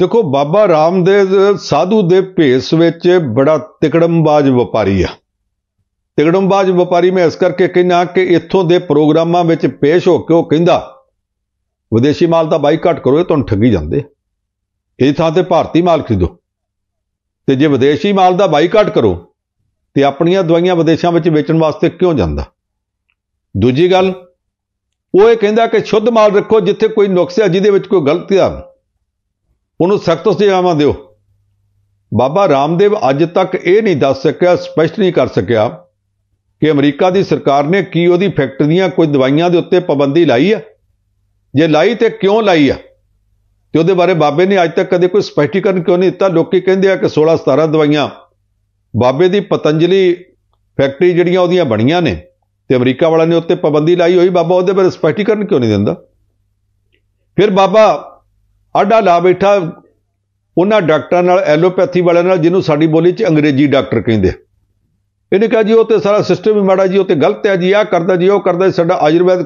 [SPEAKER 2] ਦੇਖੋ ਬਾਬਾ ਰਾਮਦੇਵ ਸਾਧੂ ਦੇ ਭੇਸ ਵਿੱਚ ਬੜਾ ਤਿਕੜਮਬਾਜ਼ ਵਪਾਰੀ ਆ ਤਿਕੜਮਬਾਜ਼ ਵਪਾਰੀ ਮੈਂ ਇਸ ਕਰਕੇ ਕਹਿੰਦਾ ਕਿ ਇੱਥੋਂ ਦੇ ਪ੍ਰੋਗਰਾਮਾਂ ਵਿੱਚ ਪੇਸ਼ ਹੋ ਕੇ ਉਹ ਕਹਿੰਦਾ ਵਿਦੇਸ਼ੀ ਮਾਲ ਦਾ ਬਾਈਕਾਟ ਕਰੋ ਇਹ ਤੁਹਾਨੂੰ ਠੱਗੀ ਜਾਂਦੇ ਇਹ ਥਾਂ ਤੇ ਭਾਰਤੀ ਮਾਲ ਖਰੀਦੋ ਤੇ ਜੇ ਵਿਦੇਸ਼ੀ ਮਾਲ ਦਾ ਬਾਈਕਾਟ ਕਰੋ ਤੇ ਆਪਣੀਆਂ ਦਵਾਈਆਂ ਵਿਦੇਸ਼ਾਂ ਵਿੱਚ ਵੇਚਣ ਵਾਸਤੇ ਕਿਉਂ ਜਾਂਦਾ ਦੂਜੀ ਗੱਲ ਉਹ ਇਹ ਕਹਿੰਦਾ ਕਿ ਸ਼ੁੱਧ ਮਾਲ ਰੱਖੋ ਜਿੱਥੇ ਕੋਈ ਨੁਕਸ ਹੈ ਜਿਹਦੇ ਵਿੱਚ ਕੋਈ ਗਲਤੀ ਆ ਉਹਨੂੰ ਸਖਤ ਸਜ਼ਾਵਾਂ ਦਿਓ ਬਾਬਾ ਰਾਮਦੇਵ ਅੱਜ ਤੱਕ ਇਹ ਨਹੀਂ ਦੱਸ ਸਕਿਆ ਸਪਸ਼ਟ ਨਹੀਂ ਕਰ ਸਕਿਆ ਕਿ ਅਮਰੀਕਾ ਦੀ ਸਰਕਾਰ ਨੇ ਕੀ ਉਹਦੀ ਫੈਕਟਰੀਆਂ ਕੋਈ ਦਵਾਈਆਂ ਦੇ ਉੱਤੇ ਪਾਬੰਦੀ ਲਾਈ ਆ ਜੇ ਲਾਈ ਤੇ ਕਿਉਂ ਲਾਈ ਆ ਤੇ ਉਹਦੇ ਬਾਰੇ ਬਾਬੇ ਨੇ ਅੱਜ ਤੱਕ ਕਦੇ ਕੋਈ ਸਪੈਸ਼ਟੀਕਰਨ ਕਿਉਂ ਨਹੀਂ ਦਿੱਤਾ ਲੋਕੀ ਕਹਿੰਦੇ ਆ ਕਿ 16 17 ਦਵਾਈਆਂ ਬਾਬੇ ਦੀ ਪਤੰਜਲੀ ਫੈਕਟਰੀ ਜਿਹੜੀਆਂ ਉਹਦੀਆਂ ਬਣੀਆਂ ਨੇ ਤੇ ਅਮਰੀਕਾ ਵਾਲਿਆਂ ਨੇ ਉੱਤੇ ਪਾਬੰਦੀ ਲਾਈ ਹੋਈ ਬਾਬਾ ਉਹਦੇ ਬਾਰੇ ਸਪੈਸ਼ਟੀਕਰਨ ਕਿਉਂ ਨਹੀਂ ਦਿੰਦਾ ਫਿਰ ਬਾਬਾ ਆਡਾ ਲਾ ਬੈਠਾ ਉਹਨਾਂ ਡਾਕਟਰਾਂ ਨਾਲ ਐਲੋਪੈਥੀ ਵਾਲਿਆਂ ਨਾਲ ਜਿਹਨੂੰ ਸਾਡੀ ਬੋਲੀ 'ਚ ਅੰਗਰੇਜ਼ੀ ਡਾਕਟਰ ਕਹਿੰਦੇ ਇਹਨੇ ਕਿਹਾ ਜੀ ਉਹ ਤੇ ਸਾਰਾ ਸਿਸਟਮ ਹੀ ਮਾੜਾ ਜੀ ਉਹ ਤੇ ਗਲਤ ਹੈ ਜੀ ਆਹ ਕਰਦਾ ਜੀ ਉਹ ਕਰਦਾ ਸਾਡਾ ਆਯੁਰਵੈਦ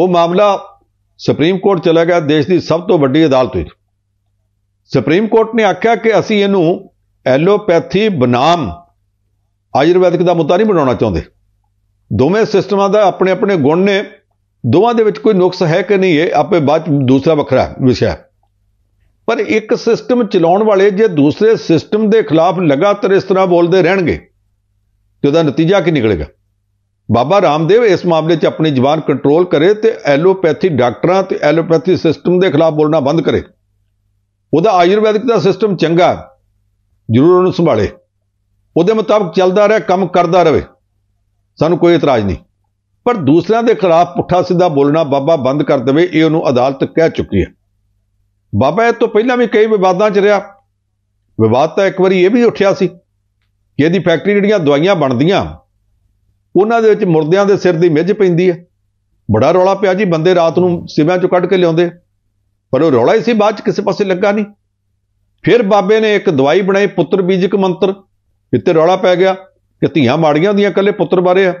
[SPEAKER 2] ਉਹ ਮਾਮਲਾ ਸੁਪਰੀਮ ਕੋਰਟ ਚਲਾ ਗਿਆ ਦੇਸ਼ ਦੀ ਸਭ ਤੋਂ ਵੱਡੀ ਅਦਾਲਤ ਵਿੱਚ ਸੁਪਰੀਮ ਕੋਰਟ ਨੇ ਆਖਿਆ ਕਿ ਅਸੀਂ ਇਹਨੂੰ ਐਲੋਪੈਥੀ ਬਨਾਮ ਆਯੁਰਵੈਦਿਕ ਦਾ ਮੁੱਦਾ ਨਹੀਂ ਬਣਾਉਣਾ ਚਾਹੁੰਦੇ ਦੋਵੇਂ ਸਿਸਟਮਾਂ ਦਾ ਆਪਣੇ ਆਪਣੇ ਗੁਣ ਨੇ ਦੋਵਾਂ ਦੇ ਵਿੱਚ ਕੋਈ ਨੁਕਸ ਹੈ ਕਿ ਨਹੀਂ ਇਹ ਆਪੇ ਬਾਅਦ ਦੂਸਰਾ ਵੱਖਰਾ ਵਿਸ਼ਾ ਹੈ ਪਰ ਇੱਕ ਸਿਸਟਮ ਚਲਾਉਣ ਵਾਲੇ ਜੇ ਦੂਸਰੇ ਸਿਸਟਮ ਦੇ ਖਿਲਾਫ ਲਗਾਤਾਰ ਇਸ ਤਰ੍ਹਾਂ ਬੋਲਦੇ ਰਹਿਣਗੇ ਤੇ ਉਹਦਾ ਨਤੀਜਾ ਕੀ ਨਿਕਲੇਗਾ ਬਾਬਾ ਰਾਮਦੇਵ ਇਸ ਮਾਮਲੇ 'ਚ ਆਪਣੀ ਜ਼ੁਬਾਨ ਕੰਟਰੋਲ ਕਰੇ ਤੇ ਐਲੋਪੈਥੀ ਡਾਕਟਰਾਂ ਤੇ ਐਲੋਪੈਥੀ ਸਿਸਟਮ ਦੇ ਖਿਲਾਫ ਬੋਲਣਾ ਬੰਦ ਕਰੇ ਉਹਦਾ ਆਯੁਰਵੈਦਿਕ ਦਾ ਸਿਸਟਮ ਚੰਗਾ ਜ਼ਰੂਰ ਉਹਨੂੰ ਸੰਭਾਲੇ ਉਹਦੇ ਮੁਤਾਬਕ ਚੱਲਦਾ ਰਹੇ ਕੰਮ ਕਰਦਾ ਰਹੇ ਸਾਨੂੰ ਕੋਈ ਇਤਰਾਜ਼ ਨਹੀਂ ਪਰ ਦੂਸਰਿਆਂ ਦੇ ਖਿਲਾਫ ਪੁੱਠਾ ਸਿੱਧਾ ਬੋਲਣਾ ਬਾਬਾ ਬੰਦ ਕਰ ਦੇਵੇ ਇਹ ਉਹਨੂੰ ਅਦਾਲਤ ਕਹਿ ਚੁੱਕੀ ਹੈ ਬਾਬਾ ਇਹ ਤੋਂ ਪਹਿਲਾਂ ਵੀ ਕਈ ਵਿਵਾਦਾਂ 'ਚ ਰਿਹਾ ਵਿਵਾਦ ਤਾਂ ਇੱਕ ਵਾਰੀ ਇਹ ਵੀ ਉੱਠਿਆ ਸੀ ਕਿ ਇਹਦੀ ਫੈਕਟਰੀ ਜਿਹੜੀਆਂ ਦਵਾਈਆਂ ਬਣਦੀਆਂ ਉਹਨਾਂ ਦੇ ਵਿੱਚ ਮੁਰਦਿਆਂ ਦੇ ਸਿਰ ਦੀ ਮਿੱਝ ਪੈਂਦੀ ਹੈ ਬੜਾ ਰੌਲਾ ਪਿਆ ਜੀ ਬੰਦੇ ਰਾਤ ਨੂੰ ਸਿਵਿਆਂ ਚੋਂ ਕੱਢ ਕੇ ਲਿਆਉਂਦੇ ਪਰ ਉਹ ਰੌਲਾ ਹੀ ਸੀ ਬਾਅਦ ਚ ਕਿਸੇ ਪਾਸੇ ਲੱਗਾ ਨਹੀਂ ਫਿਰ ਬਾਬੇ ਨੇ ਇੱਕ ਦਵਾਈ ਬਣਾਈ ਪੁੱਤਰ ਬੀਜਕ ਮੰਤਰ ਇੱਥੇ ਰੌਲਾ ਪੈ ਗਿਆ ਕਿ ਧੀਆਂ ਮਾੜੀਆਂ ਹੁੰਦੀਆਂ ਇਕੱਲੇ ਪੁੱਤਰ ਬਾਰੇ ਆ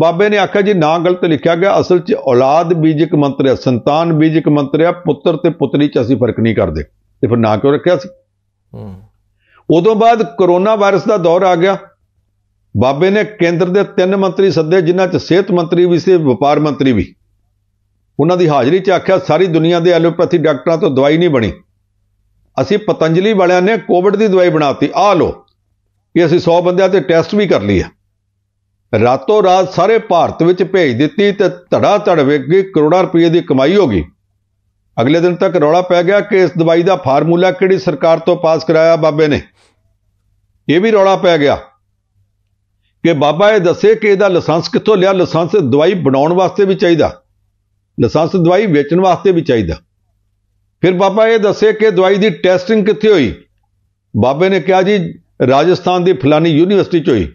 [SPEAKER 2] ਬਾਬੇ ਨੇ ਆਖਿਆ ਜੀ ਨਾ ਗਲਤ ਲਿਖਿਆ ਗਿਆ ਅਸਲ 'ਚ ਔਲਾਦ ਬੀਜਕ ਮੰਤਰ ਹੈ ਸੰਤਾਨ ਬੀਜਕ ਮੰਤਰ ਹੈ ਪੁੱਤਰ ਤੇ ਪੁੱਤਰੀ 'ਚ ਅਸੀਂ ਫਰਕ ਨਹੀਂ ਕਰਦੇ ਤੇ ਫਿਰ ਨਾ ਕਿਉਂ ਰੱਖਿਆ ਸੀ ਹੂੰ ਉਦੋਂ ਬਾਅਦ ਕਰੋਨਾ ਵਾਇਰਸ ਦਾ ਦੌਰ ਆ ਗਿਆ ਬਾਬੇ ਨੇ ਕੇਂਦਰ ਦੇ ਤਿੰਨ ਮੰਤਰੀ ਸੱਦੇ ਜਿਨ੍ਹਾਂ 'ਚ ਸਿਹਤ ਮੰਤਰੀ ਵੀ ਸੀ ਵਪਾਰ ਮੰਤਰੀ ਵੀ ਉਹਨਾਂ ਦੀ ਹਾਜ਼ਰੀ 'ਚ ਆਖਿਆ ਸਾਰੀ ਦੁਨੀਆ ਦੇ ਐਲੋਪੈਥੀ ਡਾਕਟਰਾਂ ਤੋਂ ਦਵਾਈ ਨਹੀਂ ਬਣੀ ਅਸੀਂ ਪਤੰਜਲੀ ਵਾਲਿਆਂ ਨੇ ਕੋਵਿਡ ਦੀ ਦਵਾਈ ਬਣਾਤੀ ਆ ਲੋ ਕਿ ਅਸੀਂ 100 ਬੰਦਿਆਂ ਤੇ ਟੈਸਟ ਵੀ ਕਰ ਲਿਆ ਰਾਤੋਂ ਰਾਤ ਸਾਰੇ ਭਾਰਤ ਵਿੱਚ ਭੇਜ ਦਿੱਤੀ ਤੇ ਧੜਾ ਧੜ ਗਈ ਕਰੋੜਾਂ ਰੁਪਏ ਦੀ ਕਮਾਈ ਹੋ ਗਈ ਅਗਲੇ ਦਿਨ ਤੱਕ ਰੌਲਾ ਪੈ ਗਿਆ ਕਿ ਇਸ ਦਵਾਈ ਦਾ ਫਾਰਮੂਲਾ ਕਿਹੜੀ ਸਰਕਾਰ ਤੋਂ ਪਾਸ ਕਰਾਇਆ ਬਾਬੇ ਨੇ ਇਹ ਵੀ ਰੌਲਾ ਪੈ ਗਿਆ ਕਿ ਬਾਬਾ ਇਹ ਦੱਸੇ ਕਿ ਇਹਦਾ ਲਾਇਸੈਂਸ ਕਿੱਥੋਂ ਲਿਆ ਲਾਇਸੈਂਸ ਦਵਾਈ ਬਣਾਉਣ ਵਾਸਤੇ ਵੀ ਚਾਹੀਦਾ ਲਾਇਸੈਂਸ ਦਵਾਈ ਵੇਚਣ ਵਾਸਤੇ ਵੀ ਚਾਹੀਦਾ ਫਿਰ ਬਾਬਾ ਇਹ ਦੱਸੇ ਕਿ ਦਵਾਈ ਦੀ ਟੈਸਟਿੰਗ ਕਿੱਥੇ ਹੋਈ ਬਾਬੇ ਨੇ ਕਿਹਾ ਜੀ ਰਾਜਸਥਾਨ ਦੀ ਫਲਾਨੀ ਯੂਨੀਵਰਸਿਟੀ 'ਚ ਹੋਈ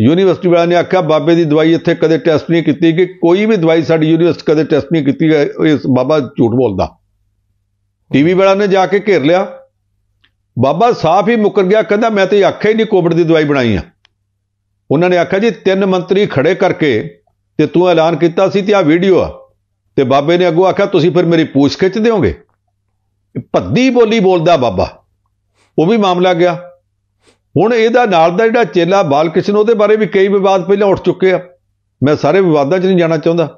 [SPEAKER 2] ਯੂਨੀਵਰਸਿਟੀ ਵਾਲਿਆਂ ਨੇ ਆਖਿਆ ਬਾਬੇ ਦੀ ਦਵਾਈ ਇੱਥੇ ਕਦੇ ਟੈਸਟ ਨਹੀਂ ਕੀਤੀ ਕਿ ਕੋਈ ਵੀ ਦਵਾਈ ਸਾਡੀ ਯੂਨੀਵਰਸਿਟੀ ਕਦੇ ਟੈਸਟ ਨਹੀਂ ਕੀਤੀ ਇਸ ਬਾਬਾ ਝੂਠ ਬੋਲਦਾ ਟੀਵੀ ਵਾਲਿਆਂ ਨੇ ਜਾ ਕੇ ਘੇਰ ਲਿਆ ਬਾਬਾ ਸਾਫ ਹੀ ਮੁਕਰ ਗਿਆ ਕਹਿੰਦਾ ਮੈਂ ਤੇ ਆਖਿਆ ਹੀ ਨਹੀਂ ਕੋਵਿਡ ਦੀ ਦਵਾਈ ਬਣਾਈ ਆ ਉਹਨਾਂ ਨੇ ਆਖਿਆ ਜੀ ਤਿੰਨ ਮੰਤਰੀ ਖੜੇ ਕਰਕੇ ਤੇ ਤੂੰ ਐਲਾਨ ਕੀਤਾ ਸੀ ਤੇ ਆ ਵੀਡੀਓ ਆ ਤੇ ਬਾਬੇ ਨੇ ਅੱਗੋਂ ਆਖਿਆ ਤੁਸੀਂ ਫਿਰ ਮੇਰੀ ਪੂਛ ਖਿੱਚ ਦਿਓਗੇ ਭੱਦੀ ਬੋਲੀ ਬੋਲਦਾ ਬਾਬਾ ਉਹ ਵੀ ਮਾਮਲਾ ਗਿਆ ਹੁਣ ਇਹਦਾ ਨਾਲ ਦਾ ਜਿਹੜਾ ਚੇਲਾ ਬਾਲਕ੍ਰਿਸ਼ਨ ਉਹਦੇ ਬਾਰੇ ਵੀ ਕਈ ਵਿਵਾਦ ਪਹਿਲਾਂ ਉੱਠ ਚੁੱਕੇ ਆ ਮੈਂ ਸਾਰੇ ਵਿਵਾਦਾਂ 'ਚ ਨਹੀਂ ਜਾਣਾ ਚਾਹੁੰਦਾ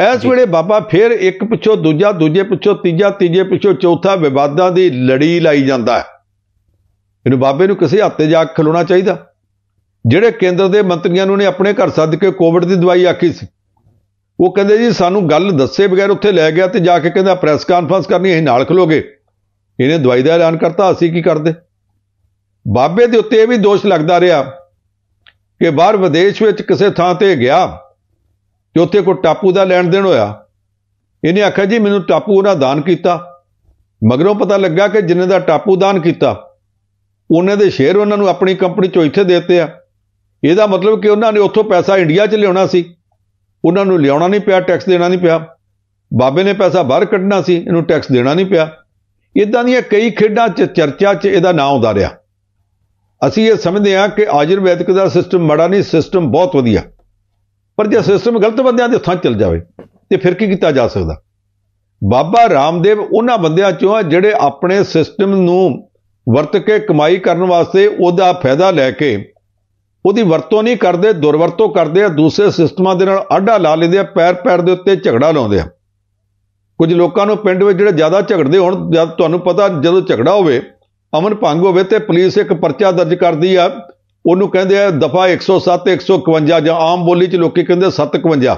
[SPEAKER 2] ਐਸ ਵੇਲੇ ਬਾਬਾ ਫਿਰ ਇੱਕ ਪਿੱਛੋਂ ਦੂਜਾ ਦੂਜੇ ਪਿੱਛੋਂ ਤੀਜਾ ਤੀਜੇ ਪਿੱਛੋਂ ਚੌਥਾ ਵਿਵਾਦਾਂ ਦੀ ਲੜੀ ਲਾਈ ਜਾਂਦਾ ਇਹਨੂੰ ਬਾਬੇ ਨੂੰ ਕਿਸੇ ਹੱਤੇ ਜਾ ਕੇ ਖਲੋਣਾ ਚਾਹੀਦਾ ਜਿਹੜੇ ਕੇਂਦਰ ਦੇ ਮੰਤਰੀਆਂ ਨੂੰ ਨੇ ਆਪਣੇ ਘਰ ਸੱਦ ਕੇ ਕੋਵਿਡ ਦੀ ਦਵਾਈ ਆਖੀ ਸੀ ਉਹ ਕਹਿੰਦੇ ਜੀ ਸਾਨੂੰ ਗੱਲ ਦੱਸੇ ਬਗੈਰ ਉੱਥੇ ਲੈ ਗਿਆ ਤੇ ਜਾ ਕੇ ਕਹਿੰਦਾ ਪ੍ਰੈਸ ਕਾਨਫਰੰਸ ਕਰਨੀ ਅਸੀਂ ਨਾਲ ਖਲੋਗੇ ਇਹਨੇ ਦਵਾਈ ਦਾ ਐਲਾਨ ਕਰਤਾ ਅਸੀਂ ਕੀ ਕਰਦੇ ਬਾਬੇ ਦੇ ਉੱਤੇ ਇਹ ਵੀ ਦੋਸ਼ ਲੱਗਦਾ ਰਿਹਾ ਕਿ ਬਾਹਰ ਵਿਦੇਸ਼ ਵਿੱਚ ਕਿਸੇ ਥਾਂ ਤੇ ਗਿਆ ਤੇ ਉੱਥੇ ਕੋਈ ਟਾਪੂ ਦਾ ਲੈਣ ਦੇਣ ਹੋਇਆ ਇਹਨੇ ਆਖਿਆ ਜੀ ਮੈਨੂੰ ਟਾਪੂ ਉਹਨਾਂ ਦਾਨ ਕੀਤਾ ਮਗਰੋਂ ਪਤਾ ਲੱਗਾ ਕਿ ਜਿੰਨੇ ਦਾ ਟਾਪੂ ਦਾਨ ਕੀਤਾ ਉਹਨਾਂ ਦੇ ਸ਼ੇਅਰ ਉਹਨਾਂ ਨੂੰ ਆਪਣੀ ਕੰਪਨੀ ਚੋਂ ਇੱਥੇ ਦੇ ਦਿੱਤੇ ਆ ਇਹਦਾ ਮਤਲਬ ਕਿ ਉਹਨਾਂ ਨੇ ਉੱਥੋਂ ਪੈਸਾ ਇੰਡੀਆ 'ਚ ਲਿਆਉਣਾ ਸੀ ਉਹਨਾਂ ਨੂੰ ਲਿਆਉਣਾ ਨਹੀਂ ਪਿਆ ਟੈਕਸ ਦੇਣਾ ਨਹੀਂ ਪਿਆ ਬਾਬੇ ਨੇ ਪੈਸਾ ਬਾਹਰ ਕੱਢਣਾ ਸੀ ਇਹਨੂੰ ਟੈਕਸ ਦੇਣਾ ਨਹੀਂ ਪਿਆ ਇਦਾਂ ਦੀਆਂ ਕਈ ਖੇਡਾਂ 'ਚ ਚਰਚਾ 'ਚ ਇਹਦਾ ਨਾਂ ਆਉਂਦਾ ਰਿਹਾ ਅਸੀਂ ਇਹ ਸਮਝਦੇ ਹਾਂ ਕਿ ਆਯੁਰਵੈਦਿਕ ਦਾ ਸਿਸਟਮ ਮੜਾ ਨਹੀਂ ਸਿਸਟਮ ਬਹੁਤ ਵਧੀਆ ਪਰ ਜੇ ਸਿਸਟਮ ਗਲਤ ਬੰਦਿਆਂ ਦੇ ਹੱਥਾਂ ਚਲ ਜਾਵੇ ਤੇ ਫਿਰ ਕੀ ਕੀਤਾ ਜਾ ਸਕਦਾ ਬਾਬਾ ਰਾਮਦੇਵ ਉਹਨਾਂ ਬੰਦਿਆਂ ਚੋਂ ਆ ਜਿਹੜੇ ਆਪਣੇ ਸਿਸਟਮ ਨੂੰ ਵਰਤ ਕੇ ਕਮਾਈ ਕਰਨ ਵਾਸਤੇ ਉਹਦਾ ਫਾਇਦਾ ਲੈ ਕੇ ਉਹਦੀ ਵਰਤੋਂ ਨਹੀਂ ਕਰਦੇ ਦੁਰਵਰਤੋਂ ਕਰਦੇ ਆ ਦੂਸਰੇ ਸਿਸਟਮਾਂ ਦੇ ਨਾਲ ਅੱਡਾ ਲਾ ਲੈਂਦੇ ਆ ਪੈਰ ਪੈਰ ਦੇ ਉੱਤੇ ਝਗੜਾ ਲਾਉਂਦੇ ਆ ਕੁਝ ਲੋਕਾਂ ਨੂੰ ਪਿੰਡ ਵਿੱਚ ਜਿਹੜੇ ਜ਼ਿਆਦਾ ਝਗੜਦੇ ਹੋਣ ਜਦ ਤੁਹਾਨੂੰ ਪਤਾ ਜਦੋਂ ਝਗੜਾ ਹੋਵੇ ਅਮਨ ਭੰਗ ਹੋਵੇ ਤੇ ਪੁਲਿਸ ਇੱਕ ਪਰਚਾ ਦਰਜ ਕਰਦੀ ਆ ਉਹਨੂੰ ਕਹਿੰਦੇ ਆ ਦਫਾ 107 151 ਜਾਂ ਆਮ ਬੋਲੀ 'ਚ ਲੋਕੀ ਕਹਿੰਦੇ 751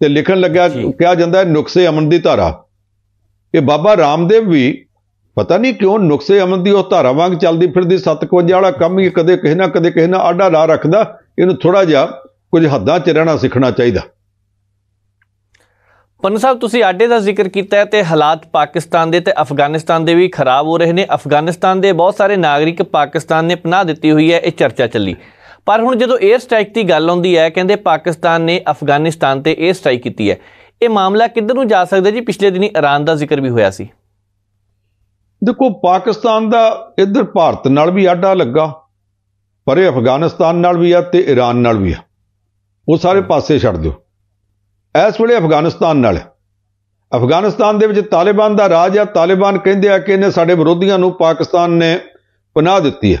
[SPEAKER 2] ਤੇ ਲਿਖਣ ਲੱਗਿਆ ਕਿਹਾ ਜਾਂਦਾ ਨੁਕਸੇ ਅਮਨ ਦੀ ਧਾਰਾ ਇਹ ਬਾਬਾ ਰਾਮਦੇਵ ਵੀ ਪਤਾ ਨਹੀਂ ਕਿਉਂ ਨੁਕਸੇ ਅਮਨ ਦੀ ਉਹ ਧਾਰਾ ਵਾਂਗ ਚੱਲਦੀ ਫਿਰਦੀ 57 ਵਾਲਾ ਕੰਮ ਹੀ ਕਦੇ ਕਿਸੇ ਨਾ ਕਦੇ ਕਿਸੇ ਨਾ ਆਡਾ ਲਾ ਰੱਖਦਾ ਇਹਨੂੰ ਥੋੜਾ ਜਿਹਾ ਕੁਝ ਹੱਦਾਂ 'ਚ ਰਹਿਣਾ ਸਿੱਖਣਾ ਚਾਹੀਦਾ
[SPEAKER 1] ਪੰਨ ਸਾਹਿਬ ਤੁਸੀਂ ਆਡੇ ਦਾ ਜ਼ਿਕਰ ਕੀਤਾ ਹੈ ਤੇ ਹਾਲਾਤ ਪਾਕਿਸਤਾਨ ਦੇ ਤੇ ਅਫਗਾਨਿਸਤਾਨ ਦੇ ਵੀ ਖਰਾਬ ਹੋ ਰਹੇ ਨੇ ਅਫਗਾਨਿਸਤਾਨ ਦੇ ਬਹੁਤ ਸਾਰੇ ਨਾਗਰਿਕ ਪਾਕਿਸਤਾਨ ਨੇ ਪਨਾਹ ਦਿੱਤੀ ਹੋਈ ਹੈ ਇਹ ਚਰਚਾ ਚੱਲੀ ਪਰ ਹੁਣ ਜਦੋਂ 에ਅਰ ਸਟ੍ਰਾਈਕ ਦੀ ਗੱਲ ਆਉਂਦੀ ਹੈ ਕਹਿੰਦੇ ਪਾਕਿਸਤਾਨ ਨੇ ਅਫਗਾਨਿਸਤਾਨ ਤੇ 에ਅਰ ਸਟ੍ਰਾਈਕ ਕੀਤੀ ਹੈ ਇਹ ਮਾਮਲਾ ਕਿੱਧਰ ਨੂੰ ਜਾ ਸਕਦਾ ਜੀ ਪਿਛਲੇ ਦਿਨੀ ਇਰਾਨ ਦਾ ਜ਼ਿਕਰ ਵੀ ਹੋਇਆ ਸੀ
[SPEAKER 2] ਦੇਖੋ ਪਾਕਿਸਤਾਨ ਦਾ ਇੱਧਰ ਭਾਰਤ ਨਾਲ ਵੀ ਆਡਾ ਲੱਗਾ ਪਰ ਇਹ ਅਫਗਾਨਿਸਤਾਨ ਨਾਲ ਵੀ ਆ ਤੇ ਈਰਾਨ ਨਾਲ ਵੀ ਆ ਉਹ ਸਾਰੇ ਪਾਸੇ ਛੱਡ ਦਿਓ ਇਸ ਵੇਲੇ ਅਫਗਾਨਿਸਤਾਨ ਨਾਲ ਅਫਗਾਨਿਸਤਾਨ ਦੇ ਵਿੱਚ ਤਾਲਿਬਾਨ ਦਾ ਰਾਜ ਆ ਤਾਲਿਬਾਨ ਕਹਿੰਦੇ ਆ ਕਿ ਇਹਨੇ ਸਾਡੇ ਵਿਰੋਧੀਆਂ ਨੂੰ ਪਾਕਿਸਤਾਨ ਨੇ ਪਨਾਹ ਦਿੱਤੀ ਹੈ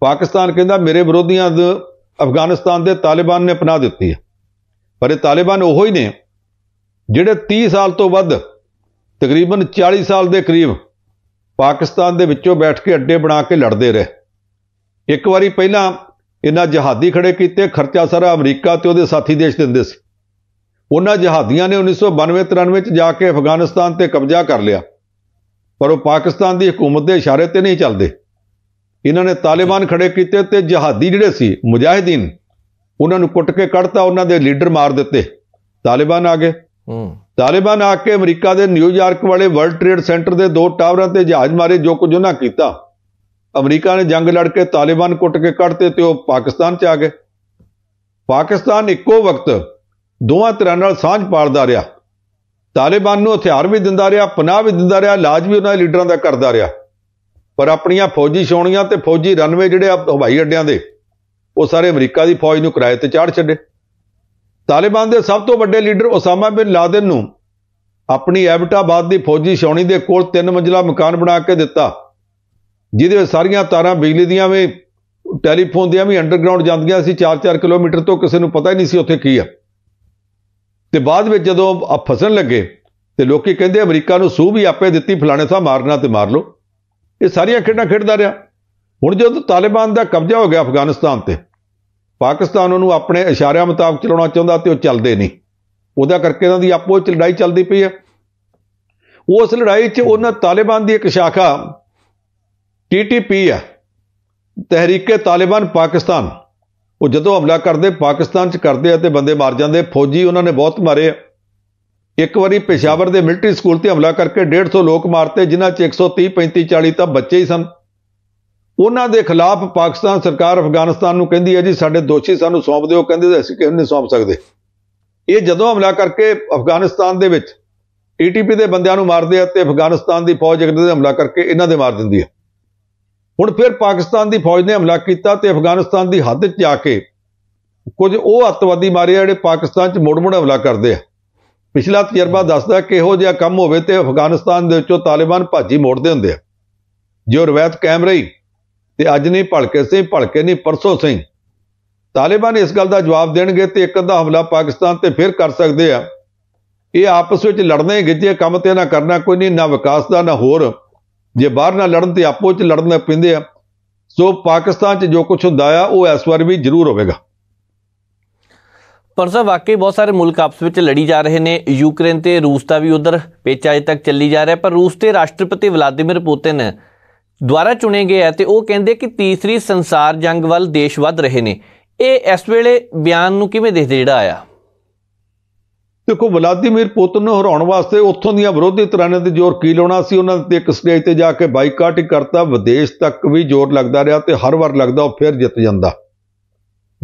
[SPEAKER 2] ਪਾਕਿਸਤਾਨ ਕਹਿੰਦਾ ਮੇਰੇ ਵਿਰੋਧੀਆਂ ਦੇ ਅਫਗਾਨਿਸਤਾਨ ਦੇ ਤਾਲਿਬਾਨ ਨੇ ਪਨਾਹ ਦਿੱਤੀ ਹੈ ਪਰ ਇਹ ਤਾਲਿਬਾਨ ਉਹੋ ਹੀ ਨੇ ਜਿਹੜੇ 30 ਸਾਲ ਤੋਂ ਵੱਧ ਤਕਰੀਬਨ 40 ਸਾਲ ਦੇ ਕਰੀਬ ਪਾਕਿਸਤਾਨ ਦੇ ਵਿੱਚੋਂ ਬੈਠ ਕੇ ਅੱਡੇ ਬਣਾ ਕੇ ਲੜਦੇ ਰਹੇ ਇੱਕ ਵਾਰੀ ਪਹਿਲਾਂ ਇਹਨਾਂ ਜਹਾਦੀ ਖੜੇ ਕੀਤੇ ਖਰਚਾ ਸਾਰਾ ਅਮਰੀਕਾ ਤੇ ਉਹਦੇ ਸਾਥੀ ਦੇਸ਼ ਦਿੰਦੇ ਸੀ ਉਹਨਾਂ ਜਹਾਦੀਆਂ ਨੇ 1992-93 ਚ ਜਾ ਕੇ ਅਫਗਾਨਿਸਤਾਨ ਤੇ ਕਬਜ਼ਾ ਕਰ ਲਿਆ ਪਰ ਉਹ ਪਾਕਿਸਤਾਨ ਦੀ ਹਕੂਮਤ ਦੇ ਇਸ਼ਾਰੇ ਤੇ ਨਹੀਂ ਚੱਲਦੇ ਇਹਨਾਂ ਨੇ ਤਾਲਿਬਾਨ ਖੜੇ ਕੀਤੇ ਤੇ ਜਹਾਦੀ ਜਿਹੜੇ ਸੀ ਮੁਜਾਹਿਦੀਨ ਉਹਨਾਂ ਨੂੰ ਕੁੱਟ ਕੇ ਕੱਢਤਾ ਉਹਨਾਂ ਦੇ ਲੀਡਰ ਮਾਰ ਦਿੱਤੇ ਤਾਲਿਬਾਨ ਆ ਗਏ ਤਾਲਿਬਾਨ ਆ ਕੇ ਅਮਰੀਕਾ ਦੇ ਨਿਊਯਾਰਕ ਵਾਲੇ ਵਰਲਡ ਟ੍ਰੇਡ ਸੈਂਟਰ ਦੇ ਦੋ ਟਾਵਰਾਂ ਤੇ ਜਹਾਜ਼ ਮਾਰੇ ਜੋ ਕੁਝ ਉਹਨਾਂ ਕੀਤਾ ਅਮਰੀਕਾ ਨੇ ਜੰਗ ਲੜ ਕੇ ਤਾਲਿਬਾਨ ਕੁੱਟ ਕੇ ਕੱਢਤੇ ਤੇ ਉਹ ਪਾਕਿਸਤਾਨ 'ਚ ਆ ਗਏ ਪਾਕਿਸਤਾਨ ਇੱਕੋ ਵਕਤ ਦੋਵਾਂ ਤਰ੍ਹਾਂ ਨਾਲ ਸਾਂਝ ਪਾਲਦਾ ਰਿਹਾ ਤਾਲਿਬਾਨ ਨੂੰ ਹਥਿਆਰ ਵੀ ਦਿੰਦਾ ਰਿਹਾ ਪਨਾਹ ਵੀ ਦਿੰਦਾ ਰਿਹਾ ਇਲਾਜ ਵੀ ਉਹਨਾਂ ਦੇ ਲੀਡਰਾਂ ਦਾ ਕਰਦਾ ਰਿਹਾ ਪਰ ਆਪਣੀਆਂ ਫੌਜੀ ਛੋਣੀਆਂ ਤੇ ਫੌਜੀ ਰਨਵੇ ਜਿਹੜੇ ਹਵਾਈ ਅੱਡਿਆਂ ਦੇ ਉਹ ਸਾਰੇ ਅਮਰੀਕਾ ਦੀ ਫੌਜ ਨੂੰ ਕਿਰਾਏ ਤੇ ਚਾੜ ਛੱਡੇ ਤਾਲਿਬਾਨ ਦੇ ਸਭ ਤੋਂ ਵੱਡੇ ਲੀਡਰ ਉਸਾਮਾ ਬਿਨ ਲਾਦਨ ਨੂੰ ਆਪਣੀ ਐਬਟਾਬਾਦ ਦੀ ਫੌਜੀ ਛਾਉਣੀ ਦੇ ਕੋਲ ਤਿੰਨ ਮੰਜ਼ਲਾ ਮਕਾਨ ਬਣਾ ਕੇ ਦਿੱਤਾ ਜਿਹਦੇ ਵਿੱਚ ਸਾਰੀਆਂ ਤਾਰਾਂ ਬਿਜਲੀ ਦੀਆਂ ਵੀ ਟੈਲੀਫੋਨ ਦੀਆਂ ਵੀ ਅੰਡਰਗਰਾਉਂਡ ਜਾਂਦੀਆਂ ਸੀ 4-4 ਕਿਲੋਮੀਟਰ ਤੋਂ ਕਿਸੇ ਨੂੰ ਪਤਾ ਹੀ ਨਹੀਂ ਸੀ ਉੱਥੇ ਕੀ ਆ ਤੇ ਬਾਅਦ ਵਿੱਚ ਜਦੋਂ ਆ ਫਸਣ ਲੱਗੇ ਤੇ ਲੋਕੀ ਕਹਿੰਦੇ ਅਮਰੀਕਾ ਨੂੰ ਸੂ ਵੀ ਆਪੇ ਦਿੱਤੀ ਫਲਾਣੇ ਸਾ ਮਾਰਨਾ ਤੇ ਮਾਰ ਲਓ ਇਹ ਸਾਰੀਆਂ ਖੇਡਾਂ ਖੇਡਦਾ ਰਿਹਾ ਹੁਣ ਜਦੋਂ ਤਾਲਿਬਾਨ ਦਾ ਕਬਜ਼ਾ ਹੋ ਗਿਆ ਅਫਗਾਨਿਸਤਾਨ ਤੇ ਪਾਕਿਸਤਾਨ ਉਹਨੂੰ ਆਪਣੇ ਇਸ਼ਾਰਿਆਂ ਮੁਤਾਬਕ ਚਲਾਉਣਾ ਚਾਹੁੰਦਾ ਤੇ ਉਹ ਚੱਲਦੇ ਨਹੀਂ ਉਹਦਾ ਕਰਕੇ ਉਹਨਾਂ ਦੀ ਆਪੋ ਵਿੱਚ ਲੜਾਈ ਚੱਲਦੀ ਪਈ ਹੈ ਉਸ ਲੜਾਈ 'ਚ ਉਹਨਾਂ ਤਾਲਿਬਾਨ ਦੀ ਇੱਕ ਸ਼ਾਖਾ ਟੀਟੀਪੀ ਹੈ ਤਹਿਰੀਕੇ ਤਾਲਿਬਾਨ ਪਾਕਿਸਤਾਨ ਉਹ ਜਦੋਂ ਹਮਲਾ ਕਰਦੇ ਪਾਕਿਸਤਾਨ 'ਚ ਕਰਦੇ ਆ ਤੇ ਬੰਦੇ ਮਾਰ ਜਾਂਦੇ ਫੌਜੀ ਉਹਨਾਂ ਨੇ ਬਹੁਤ ਮਾਰੇ ਇੱਕ ਵਾਰੀ ਪੇਸ਼ਾਵਰ ਦੇ ਮਿਲਟਰੀ ਸਕੂਲ ਤੇ ਹਮਲਾ ਕਰਕੇ 150 ਲੋਕ ਮਾਰਤੇ ਜਿਨ੍ਹਾਂ 'ਚ 130 35 40 ਤਾਂ ਬੱਚੇ ਹੀ ਸਨ ਉਹਨਾਂ ਦੇ ਖਿਲਾਫ ਪਾਕਿਸਤਾਨ ਸਰਕਾਰ ਅਫਗਾਨਿਸਤਾਨ ਨੂੰ ਕਹਿੰਦੀ ਹੈ ਜੀ ਸਾਡੇ ਦੋਸ਼ੀ ਸਾਨੂੰ ਸੌਂਪ ਦਿਓ ਕਹਿੰਦੇ ਅਸੀਂ ਕਿਹਨੂੰ ਨਹੀਂ ਸੌਂਪ ਸਕਦੇ ਇਹ ਜਦੋਂ ਹਮਲਾ ਕਰਕੇ ਅਫਗਾਨਿਸਤਾਨ ਦੇ ਵਿੱਚ ਟੀਟੀਪੀ ਦੇ ਬੰਦਿਆਂ ਨੂੰ ਮਾਰਦੇ ਆ ਤੇ ਅਫਗਾਨਿਸਤਾਨ ਦੀ ਫੌਜ ਇਹਨਾਂ ਦੇ ਹਮਲਾ ਕਰਕੇ ਇਹਨਾਂ ਦੇ ਮਾਰ ਦਿੰਦੀ ਹੈ ਹੁਣ ਫਿਰ ਪਾਕਿਸਤਾਨ ਦੀ ਫੌਜ ਨੇ ਹਮਲਾ ਕੀਤਾ ਤੇ ਅਫਗਾਨਿਸਤਾਨ ਦੀ ਹੱਦ 'ਚ ਜਾ ਕੇ ਕੁਝ ਉਹ ਅੱਤਵਾਦੀ ਮਾਰੇ ਆ ਜਿਹੜੇ ਪਾਕਿਸਤਾਨ 'ਚ ਮੋੜ-ਮੋੜ ਹਮਲਾ ਕਰਦੇ ਆ ਪਿਛਲਾ ਤਜਰਬਾ ਦੱਸਦਾ ਕਿ ਇਹੋ ਜਿਹਾ ਕੰਮ ਹੋਵੇ ਤੇ ਅਫਗਾਨਿਸਤਾਨ ਦੇ ਵਿੱਚੋਂ ਤਾਲਿਬਾਨ ਭਾਜੀ ਮੋੜਦੇ ਹੁੰਦੇ ਆ ਜੋ ਰਵਾਇਤ ਕਾਇਮ ਰਹੀ ਤੇ ਅੱਜ ਨਹੀਂ ਭਲਕੇ ਸਿੰਘ ਭਲਕੇ ਨਹੀਂ ਪਰਸੋਂ ਸਿੰਘ ਤਾਲਿਬਾਨ ਇਸ ਗੱਲ ਦਾ ਜਵਾਬ ਦੇਣਗੇ ਤੇ ਇੱਕ ਅੱਧਾ ਹਮਲਾ ਪਾਕਿਸਤਾਨ ਤੇ ਫਿਰ ਕਰ ਸਕਦੇ ਆ ਇਹ ਆਪਸ ਵਿੱਚ ਲੜਨੇ ਗਿੱਜੇ ਕੰਮ ਤੇ ਨਾ ਕਰਨਾ ਕੋਈ ਨਹੀਂ ਨਾ ਵਿਕਾਸ ਦਾ ਨਾ ਹੋਰ ਜੇ ਬਾਹਰ ਨਾਲ ਲੜਨ ਤੇ ਆਪੋ ਵਿੱਚ ਲੜਨਾ ਪੈਂਦੇ ਆ ਸੋ ਪਾਕਿਸਤਾਨ 'ਚ ਜੋ ਕੁਝ ਹੁੰਦਾ ਆ ਉਹ ਇਸ ਵਾਰ ਵੀ ਜ਼ਰੂਰ ਹੋਵੇਗਾ
[SPEAKER 1] ਪਰ ਸਰ ਵਾਕਈ ਬਹੁਤ ਸਾਰੇ ਮੁਲਕ ਆਪਸ ਵਿੱਚ ਲੜੀ ਜਾ ਰਹੇ ਨੇ ਯੂਕਰੇਨ ਤੇ ਰੂਸ ਦਾ ਵੀ ਉਧਰ ਪੇਚਾ ਅਜੇ ਤੱਕ ਚੱਲੀ ਜਾ ਰਿਹਾ ਪਰ ਰੂਸ ਤੇ ਰਾਸ਼ਟਰਪਤੀ ਵਲਾਦੀਮਿਰ ਪੁਤਿਨ ਦੁਆਰਾ ਚੁਣੇ ਗਏ ਹੈ ਤੇ ਉਹ ਕਹਿੰਦੇ ਕਿ ਤੀਸਰੀ ਸੰਸਾਰ ਜੰਗ ਵੱਲ ਦੇਸ਼ ਵੱਧ ਰਹੇ ਨੇ ਇਹ ਇਸ ਵੇਲੇ ਬਿਆਨ ਨੂੰ ਕਿਵੇਂ ਦੇਖਦੇ ਜਿਹੜਾ ਆਇਆ
[SPEAKER 2] ਦੇਖੋ ਵਲਾਦੀਮੀਰ ਪੁਤਨ ਨੂੰ ਹਰਾਉਣ ਵਾਸਤੇ ਉੱਥੋਂ ਦੀਆਂ ਵਿਰੋਧੀ ਧਿਰਾਂ ਤੇ ਜ਼ੋਰ ਕੀ ਲਾਉਣਾ ਸੀ ਉਹਨਾਂ ਨੇ ਇੱਕ ਸਟੇਜ ਤੇ ਜਾ ਕੇ ਬਾਈਕਾਟ ਹੀ ਕਰਤਾ ਵਿਦੇਸ਼ ਤੱਕ ਵੀ ਜ਼ੋਰ ਲੱਗਦਾ ਰਿਹਾ ਤੇ ਹਰ ਵਾਰ ਲੱਗਦਾ ਉਹ ਫਿਰ ਜਿੱਤ ਜਾਂਦਾ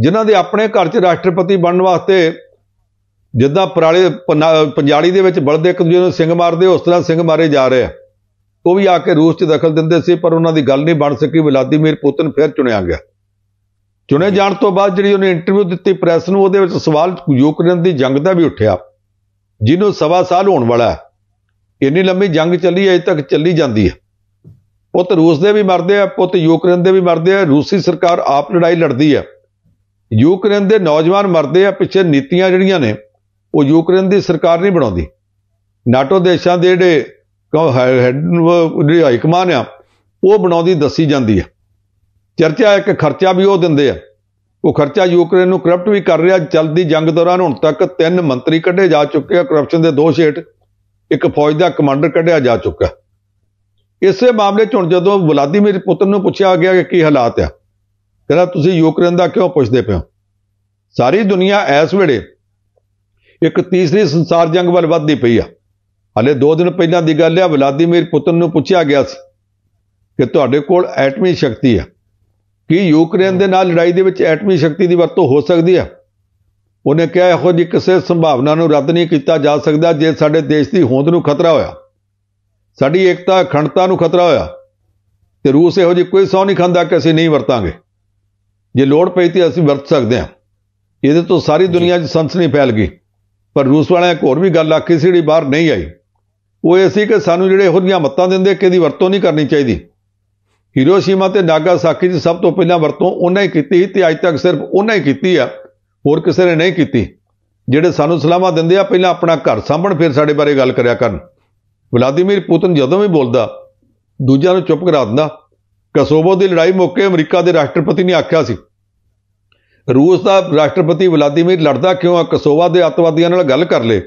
[SPEAKER 2] ਜਿਨ੍ਹਾਂ ਦੇ ਆਪਣੇ ਘਰ 'ਚ ਰਾਸ਼ਟਰਪਤੀ ਬਣਨ ਵਾਸਤੇ ਜਿੱਦਾਂ ਪਰਾਲੇ ਪੰਜਾਲੀ ਦੇ ਵਿੱਚ ਬਲਦੇ ਇੱਕ ਦੂਜੇ ਨੂੰ ਸਿੰਘ ਮਾਰਦੇ ਉਸ ਤਰ੍ਹਾਂ ਸਿੰਘ ਮਾਰੇ ਜਾ ਰਹੇ ਆ ਉਹ ਵੀ ਆ ਕੇ ਰੂਸ 'ਚ ਦਖਲ ਦਿੰਦੇ ਸੀ ਪਰ ਉਹਨਾਂ ਦੀ ਗੱਲ ਨਹੀਂ ਬਣ ਸਕੀ ਵਲਾਦੀਮੀਰ ਪੁਤਿਨ ਫਿਰ ਚੁਣਿਆ ਗਿਆ ਚੁਣੇ ਜਾਣ ਤੋਂ ਬਾਅਦ ਜਿਹੜੀ ਉਹਨੇ ਇੰਟਰਵਿਊ ਦਿੱਤੀ ਪ੍ਰੈਸ ਨੂੰ ਉਹਦੇ ਵਿੱਚ ਸਵਾਲ ਯੂਕਰੇਨ ਦੀ ਜੰਗ ਦਾ ਵੀ ਉੱਠਿਆ ਜਿਹਨੂੰ ਸਵਾ ਸਾਲ ਹੋਣ ਵਾਲਾ ਹੈ ਇੰਨੀ ਲੰਮੀ ਜੰਗ ਚੱਲੀ ਅਜੇ ਤੱਕ ਚੱਲੀ ਜਾਂਦੀ ਹੈ ਪੁੱਤ ਰੂਸ ਦੇ ਵੀ ਮਰਦੇ ਆ ਪੁੱਤ ਯੂਕਰੇਨ ਦੇ ਵੀ ਮਰਦੇ ਆ ਰੂਸੀ ਸਰਕਾਰ ਆਪ ਲੜਾਈ ਲੜਦੀ ਹੈ ਯੂਕਰੇਨ ਦੇ ਨੌਜਵਾਨ ਮਰਦੇ ਆ ਪਿੱਛੇ ਨੀਤੀਆਂ ਜਿਹੜੀਆਂ ਨੇ ਉਹ ਯੂਕਰੇਨ ਦੀ ਸਰਕਾਰ ਨਹੀਂ ਬਣਾਉਂਦੀ ਨਾਟੋ ਦੇਸ਼ਾਂ ਦੇ ਜਿਹੜੇ ਹੈਡ ਜਿਹੜੀ ਕਮਾਨ ਆ ਉਹ ਬਣਾਉਂਦੀ ਦੱਸੀ ਜਾਂਦੀ ਆ ਚਰਚਾ ਇੱਕ ਖਰਚਾ ਵੀ ਉਹ ਦਿੰਦੇ ਆ ਉਹ ਖਰਚਾ ਯੂਕਰੇਨ ਨੂੰ ਕਰਪਟ ਵੀ ਕਰ ਰਿਹਾ ਜਲਦੀ ਜੰਗ ਦੌਰਾਨ ਹੁਣ ਤੱਕ ਤਿੰਨ ਮੰਤਰੀ ਕੱਢੇ ਜਾ ਚੁੱਕੇ ਆ ਕਰਪਸ਼ਨ ਦੇ ਦੋਸ਼ ਹੇਠ ਇੱਕ ਫੌਜ ਦਾ ਕਮਾਂਡਰ ਕੱਢਿਆ ਜਾ ਚੁੱਕਾ ਇਸੇ ਮਾਮਲੇ 'ਚ ਹੁਣ ਜਦੋਂ ਵਲਾਦੀਮੀਰ ਪੁੱਤਰ ਨੂੰ ਪੁੱਛਿਆ ਗਿਆ ਕਿ ਕੀ ਹਾਲਾਤ ਆ ਕਹਿੰਦਾ ਤੁਸੀਂ ਯੂਕਰੇਨ ਦਾ ਕਿਉਂ ਪੁੱਛਦੇ ਪਿਓ ਸਾਰੀ ਦੁਨੀਆ ਇਸ ਵੇਲੇ ਇੱਕ ਤੀਸਰੀ ਸੰਸਾਰ ਜੰਗ ਵੱਲ ਵੱਧਦੀ ਪਈ ਆ ਹਲੇ 2 ਦਿਨ ਪਹਿਲਾਂ ਦੀ ਗੱਲ ਹੈ ਵਲਾਦੀਮੀਰ ਪੁਤਿਨ ਨੂੰ ਪੁੱਛਿਆ ਗਿਆ ਸੀ ਕਿ ਤੁਹਾਡੇ ਕੋਲ ਐਟਮੀ ਸ਼ਕਤੀ ਹੈ ਕੀ ਯੂਕਰੇਨ ਦੇ ਨਾਲ ਲੜਾਈ ਦੇ ਵਿੱਚ ਐਟਮੀ ਸ਼ਕਤੀ ਦੀ ਵਰਤੋਂ ਹੋ ਸਕਦੀ ਹੈ ਉਹਨੇ ਕਿਹਾ ਇਹੋ ਜੀ ਕਿਸੇ ਸੰਭਾਵਨਾ ਨੂੰ ਰੱਦ ਨਹੀਂ ਕੀਤਾ ਜਾ ਸਕਦਾ ਜੇ ਸਾਡੇ ਦੇਸ਼ ਦੀ ਹੋਂਦ ਨੂੰ ਖਤਰਾ ਹੋਇਆ ਸਾਡੀ ਏਕਤਾ ਅਖੰਡਤਾ ਨੂੰ ਖਤਰਾ ਹੋਇਆ ਤੇ ਰੂਸ ਇਹੋ ਜੀ ਕੋਈ ਸੌ ਨਹੀਂ ਖਾਂਦਾ ਕਿ ਅਸੀਂ ਨਹੀਂ ਵਰਤਾਂਗੇ ਜੇ ਲੋੜ ਪਈ ਤੇ ਅਸੀਂ ਵਰਤ ਸਕਦੇ ਹਾਂ ਇਹਦੇ ਤੋਂ ਸਾਰੀ ਦੁਨੀਆ 'ਚ ਸੰਸਨੀ ਫੈਲ ਗਈ ਪਰ ਰੂਸ ਵਾਲਿਆਂ ਇੱਕ ਹੋਰ ਵੀ ਗੱਲ ਆ ਸੀ ਜਿਹੜੀ ਬਾਹਰ ਨਹੀਂ ਆਈ ਉਹ ਇਹ ਸੀ ਕਿ ਸਾਨੂੰ ਜਿਹੜੇ ਇਹੋ ਜੀਆਂ ਮੱਤਾਂ ਦਿੰਦੇ ਕਿ ਇਹਦੀ ਵਰਤੋਂ ਨਹੀਂ ਕਰਨੀ ਚਾਹੀਦੀ ਹੀਰੋਸ਼ੀਮਾ ਤੇ ਨਾਗਾਸਾਕੀ ਦੀ ਸਭ ਤੋਂ ਪਹਿਲਾਂ ਵਰਤੋਂ ਉਹਨਾਂ ਹੀ ਕੀਤੀ ਤੇ ਅੱਜ ਤੱਕ ਸਿਰਫ ਉਹਨਾਂ ਹੀ ਕੀਤੀ ਆ ਹੋਰ ਕਿਸੇ ਨੇ ਨਹੀਂ ਕੀਤੀ ਜਿਹੜੇ ਸਾਨੂੰ ਸਲਾਮਾ ਦਿੰਦੇ ਆ ਪਹਿਲਾਂ ਆਪਣਾ ਘਰ ਸਾਂਭਣ ਫਿਰ ਸਾਡੇ ਬਾਰੇ ਗੱਲ ਕਰਿਆ ਕਰਨ ਵਲਾਦੀਮੀਰ ਪੁਤਨ ਜਦੋਂ ਵੀ ਬੋਲਦਾ ਦੂਜਿਆਂ ਨੂੰ ਚੁੱਪ ਕਰਾ ਦਿੰਦਾ ਕਸੋਵੋ ਦੀ ਲੜਾਈ ਮੌਕੇ ਅਮਰੀਕਾ ਦੇ ਰਾਸ਼ਟਰਪਤੀ ਨੇ ਆਖਿਆ ਸੀ ਰੂਸ ਦਾ ਰਾਸ਼ਟਰਪਤੀ ਵਲਾਦੀਮੀਰ ਲੜਦਾ ਕਿਉਂ ਆ ਕਸੋਵਾ ਦੇ ਅੱਤਵਾਦੀਆਂ ਨਾਲ ਗੱਲ ਕਰ ਲੇ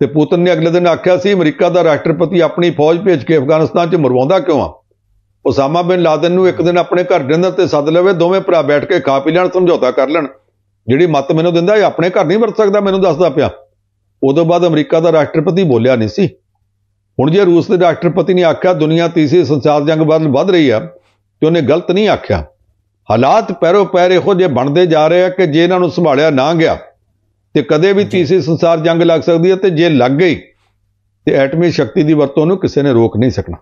[SPEAKER 2] ਤੇ ਪੁਤਨ ਨੇ ਅਗਲੇ ਦਿਨ ਆਖਿਆ ਸੀ ਅਮਰੀਕਾ ਦਾ ਰਾਸ਼ਟਰਪਤੀ ਆਪਣੀ ਫੌਜ ਭੇਜ ਕੇ ਅਫਗਾਨਿਸਤਾਨ 'ਚ ਮਰਵਾਉਂਦਾ ਕਿਉਂ ਆ ਉਸਾਮਾ ਬਿਨ ਲਾਦਨ ਨੂੰ ਇੱਕ ਦਿਨ ਆਪਣੇ ਘਰ ਦੇ ਅੰਦਰ ਤੇ ਸੱਦ ਲਵੇ ਦੋਵੇਂ ਭਰਾ ਬੈਠ ਕੇ ਖਾ ਪੀ ਲੈਣ ਸਮਝੌਤਾ ਕਰ ਲੈਣ ਜਿਹੜੀ ਮਤ ਮੈਨੂੰ ਦਿੰਦਾ ਇਹ ਆਪਣੇ ਘਰ ਨਹੀਂ ਵਰਤ ਸਕਦਾ ਮੈਨੂੰ ਦੱਸਦਾ ਪਿਆ ਉਦੋਂ ਬਾਅਦ ਅਮਰੀਕਾ ਦਾ ਰਾਸ਼ਟਰਪਤੀ ਬੋਲਿਆ ਨਹੀਂ ਸੀ ਹੁਣ ਜੇ ਰੂਸ ਦੇ ਰਾਸ਼ਟਰਪਤੀ ਨੇ ਆਖਿਆ ਦੁਨੀਆ ਤੀਸਰੀ ਸੰਸਾਰ ਜੰਗ ਵੱਲ ਵੱਧ ਰਹੀ ਆ ਤੇ ਉਹਨੇ ਗਲਤ ਨਹੀਂ ਆਖਿਆ ਹਾਲਾਤ ਪੈਰੋ ਪੈਰੇ ਖੁਦ ਇਹ ਬਣਦੇ ਜਾ ਰਹੇ ਆ ਕਿ ਜੇ ਇਹਨਾਂ ਨੂੰ ਸੰਭਾਲਿਆ ਨਾ ਗਿਆ ਤੇ ਕਦੇ ਵੀ ਤੀਸਰੀ ਸੰਸਾਰ ਜੰਗ ਲੱਗ ਸਕਦੀ ਹੈ ਤੇ ਜੇ ਲੱਗ ਗਈ ਤੇ ਐਟਮੀ ਸ਼ਕਤੀ ਦੀ ਵਰਤੋਂ ਨੂੰ ਕਿਸੇ ਨੇ ਰੋਕ ਨਹੀਂ ਸਕਣਾ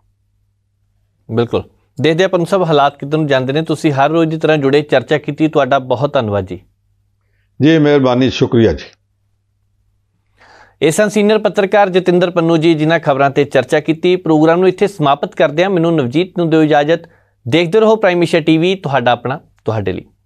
[SPEAKER 1] ਬਿਲਕੁਲ ਦੇਖਦੇ ਆਪਾਂ ਨੂੰ ਸਭ ਹਾਲਾਤ ਕਿਦਾਂ ਨੂੰ ਜਾਂਦੇ ਨੇ ਤੁਸੀਂ ਹਰ ਰੋਜ਼ ਦੀ ਤਰ੍ਹਾਂ ਜੁੜੇ ਚਰਚਾ ਕੀਤੀ ਤੁਹਾਡਾ ਬਹੁਤ ਧੰਨਵਾਦ ਜੀ
[SPEAKER 2] ਜੀ ਮਿਹਰਬਾਨੀ ਸ਼ੁਕਰੀਆ ਜੀ
[SPEAKER 1] ਇਹ ਸੀਨੀਅਰ ਪੱਤਰਕਾਰ ਜਤਿੰਦਰ ਪੰਨੂ ਜੀ ਜਿਨ੍ਹਾਂ ਖਬਰਾਂ ਤੇ ਚਰਚਾ ਕੀਤੀ ਪ੍ਰੋਗਰਾਮ ਨੂੰ ਇੱਥੇ ਸਮਾਪਤ ਕਰਦੇ ਹਾਂ ਮੈਨੂੰ ਨਵਜੀਤ ਨੂੰ ਦਿਓ ਇਜਾਜ਼ਤ ਦੇਖਦੇ ਰਹੋ ਪ੍ਰਾਈਮ ਟੀਵੀ ਤੁਹਾਡਾ ਆਪਣਾ ਤੁਹਾਡੇ ਲਈ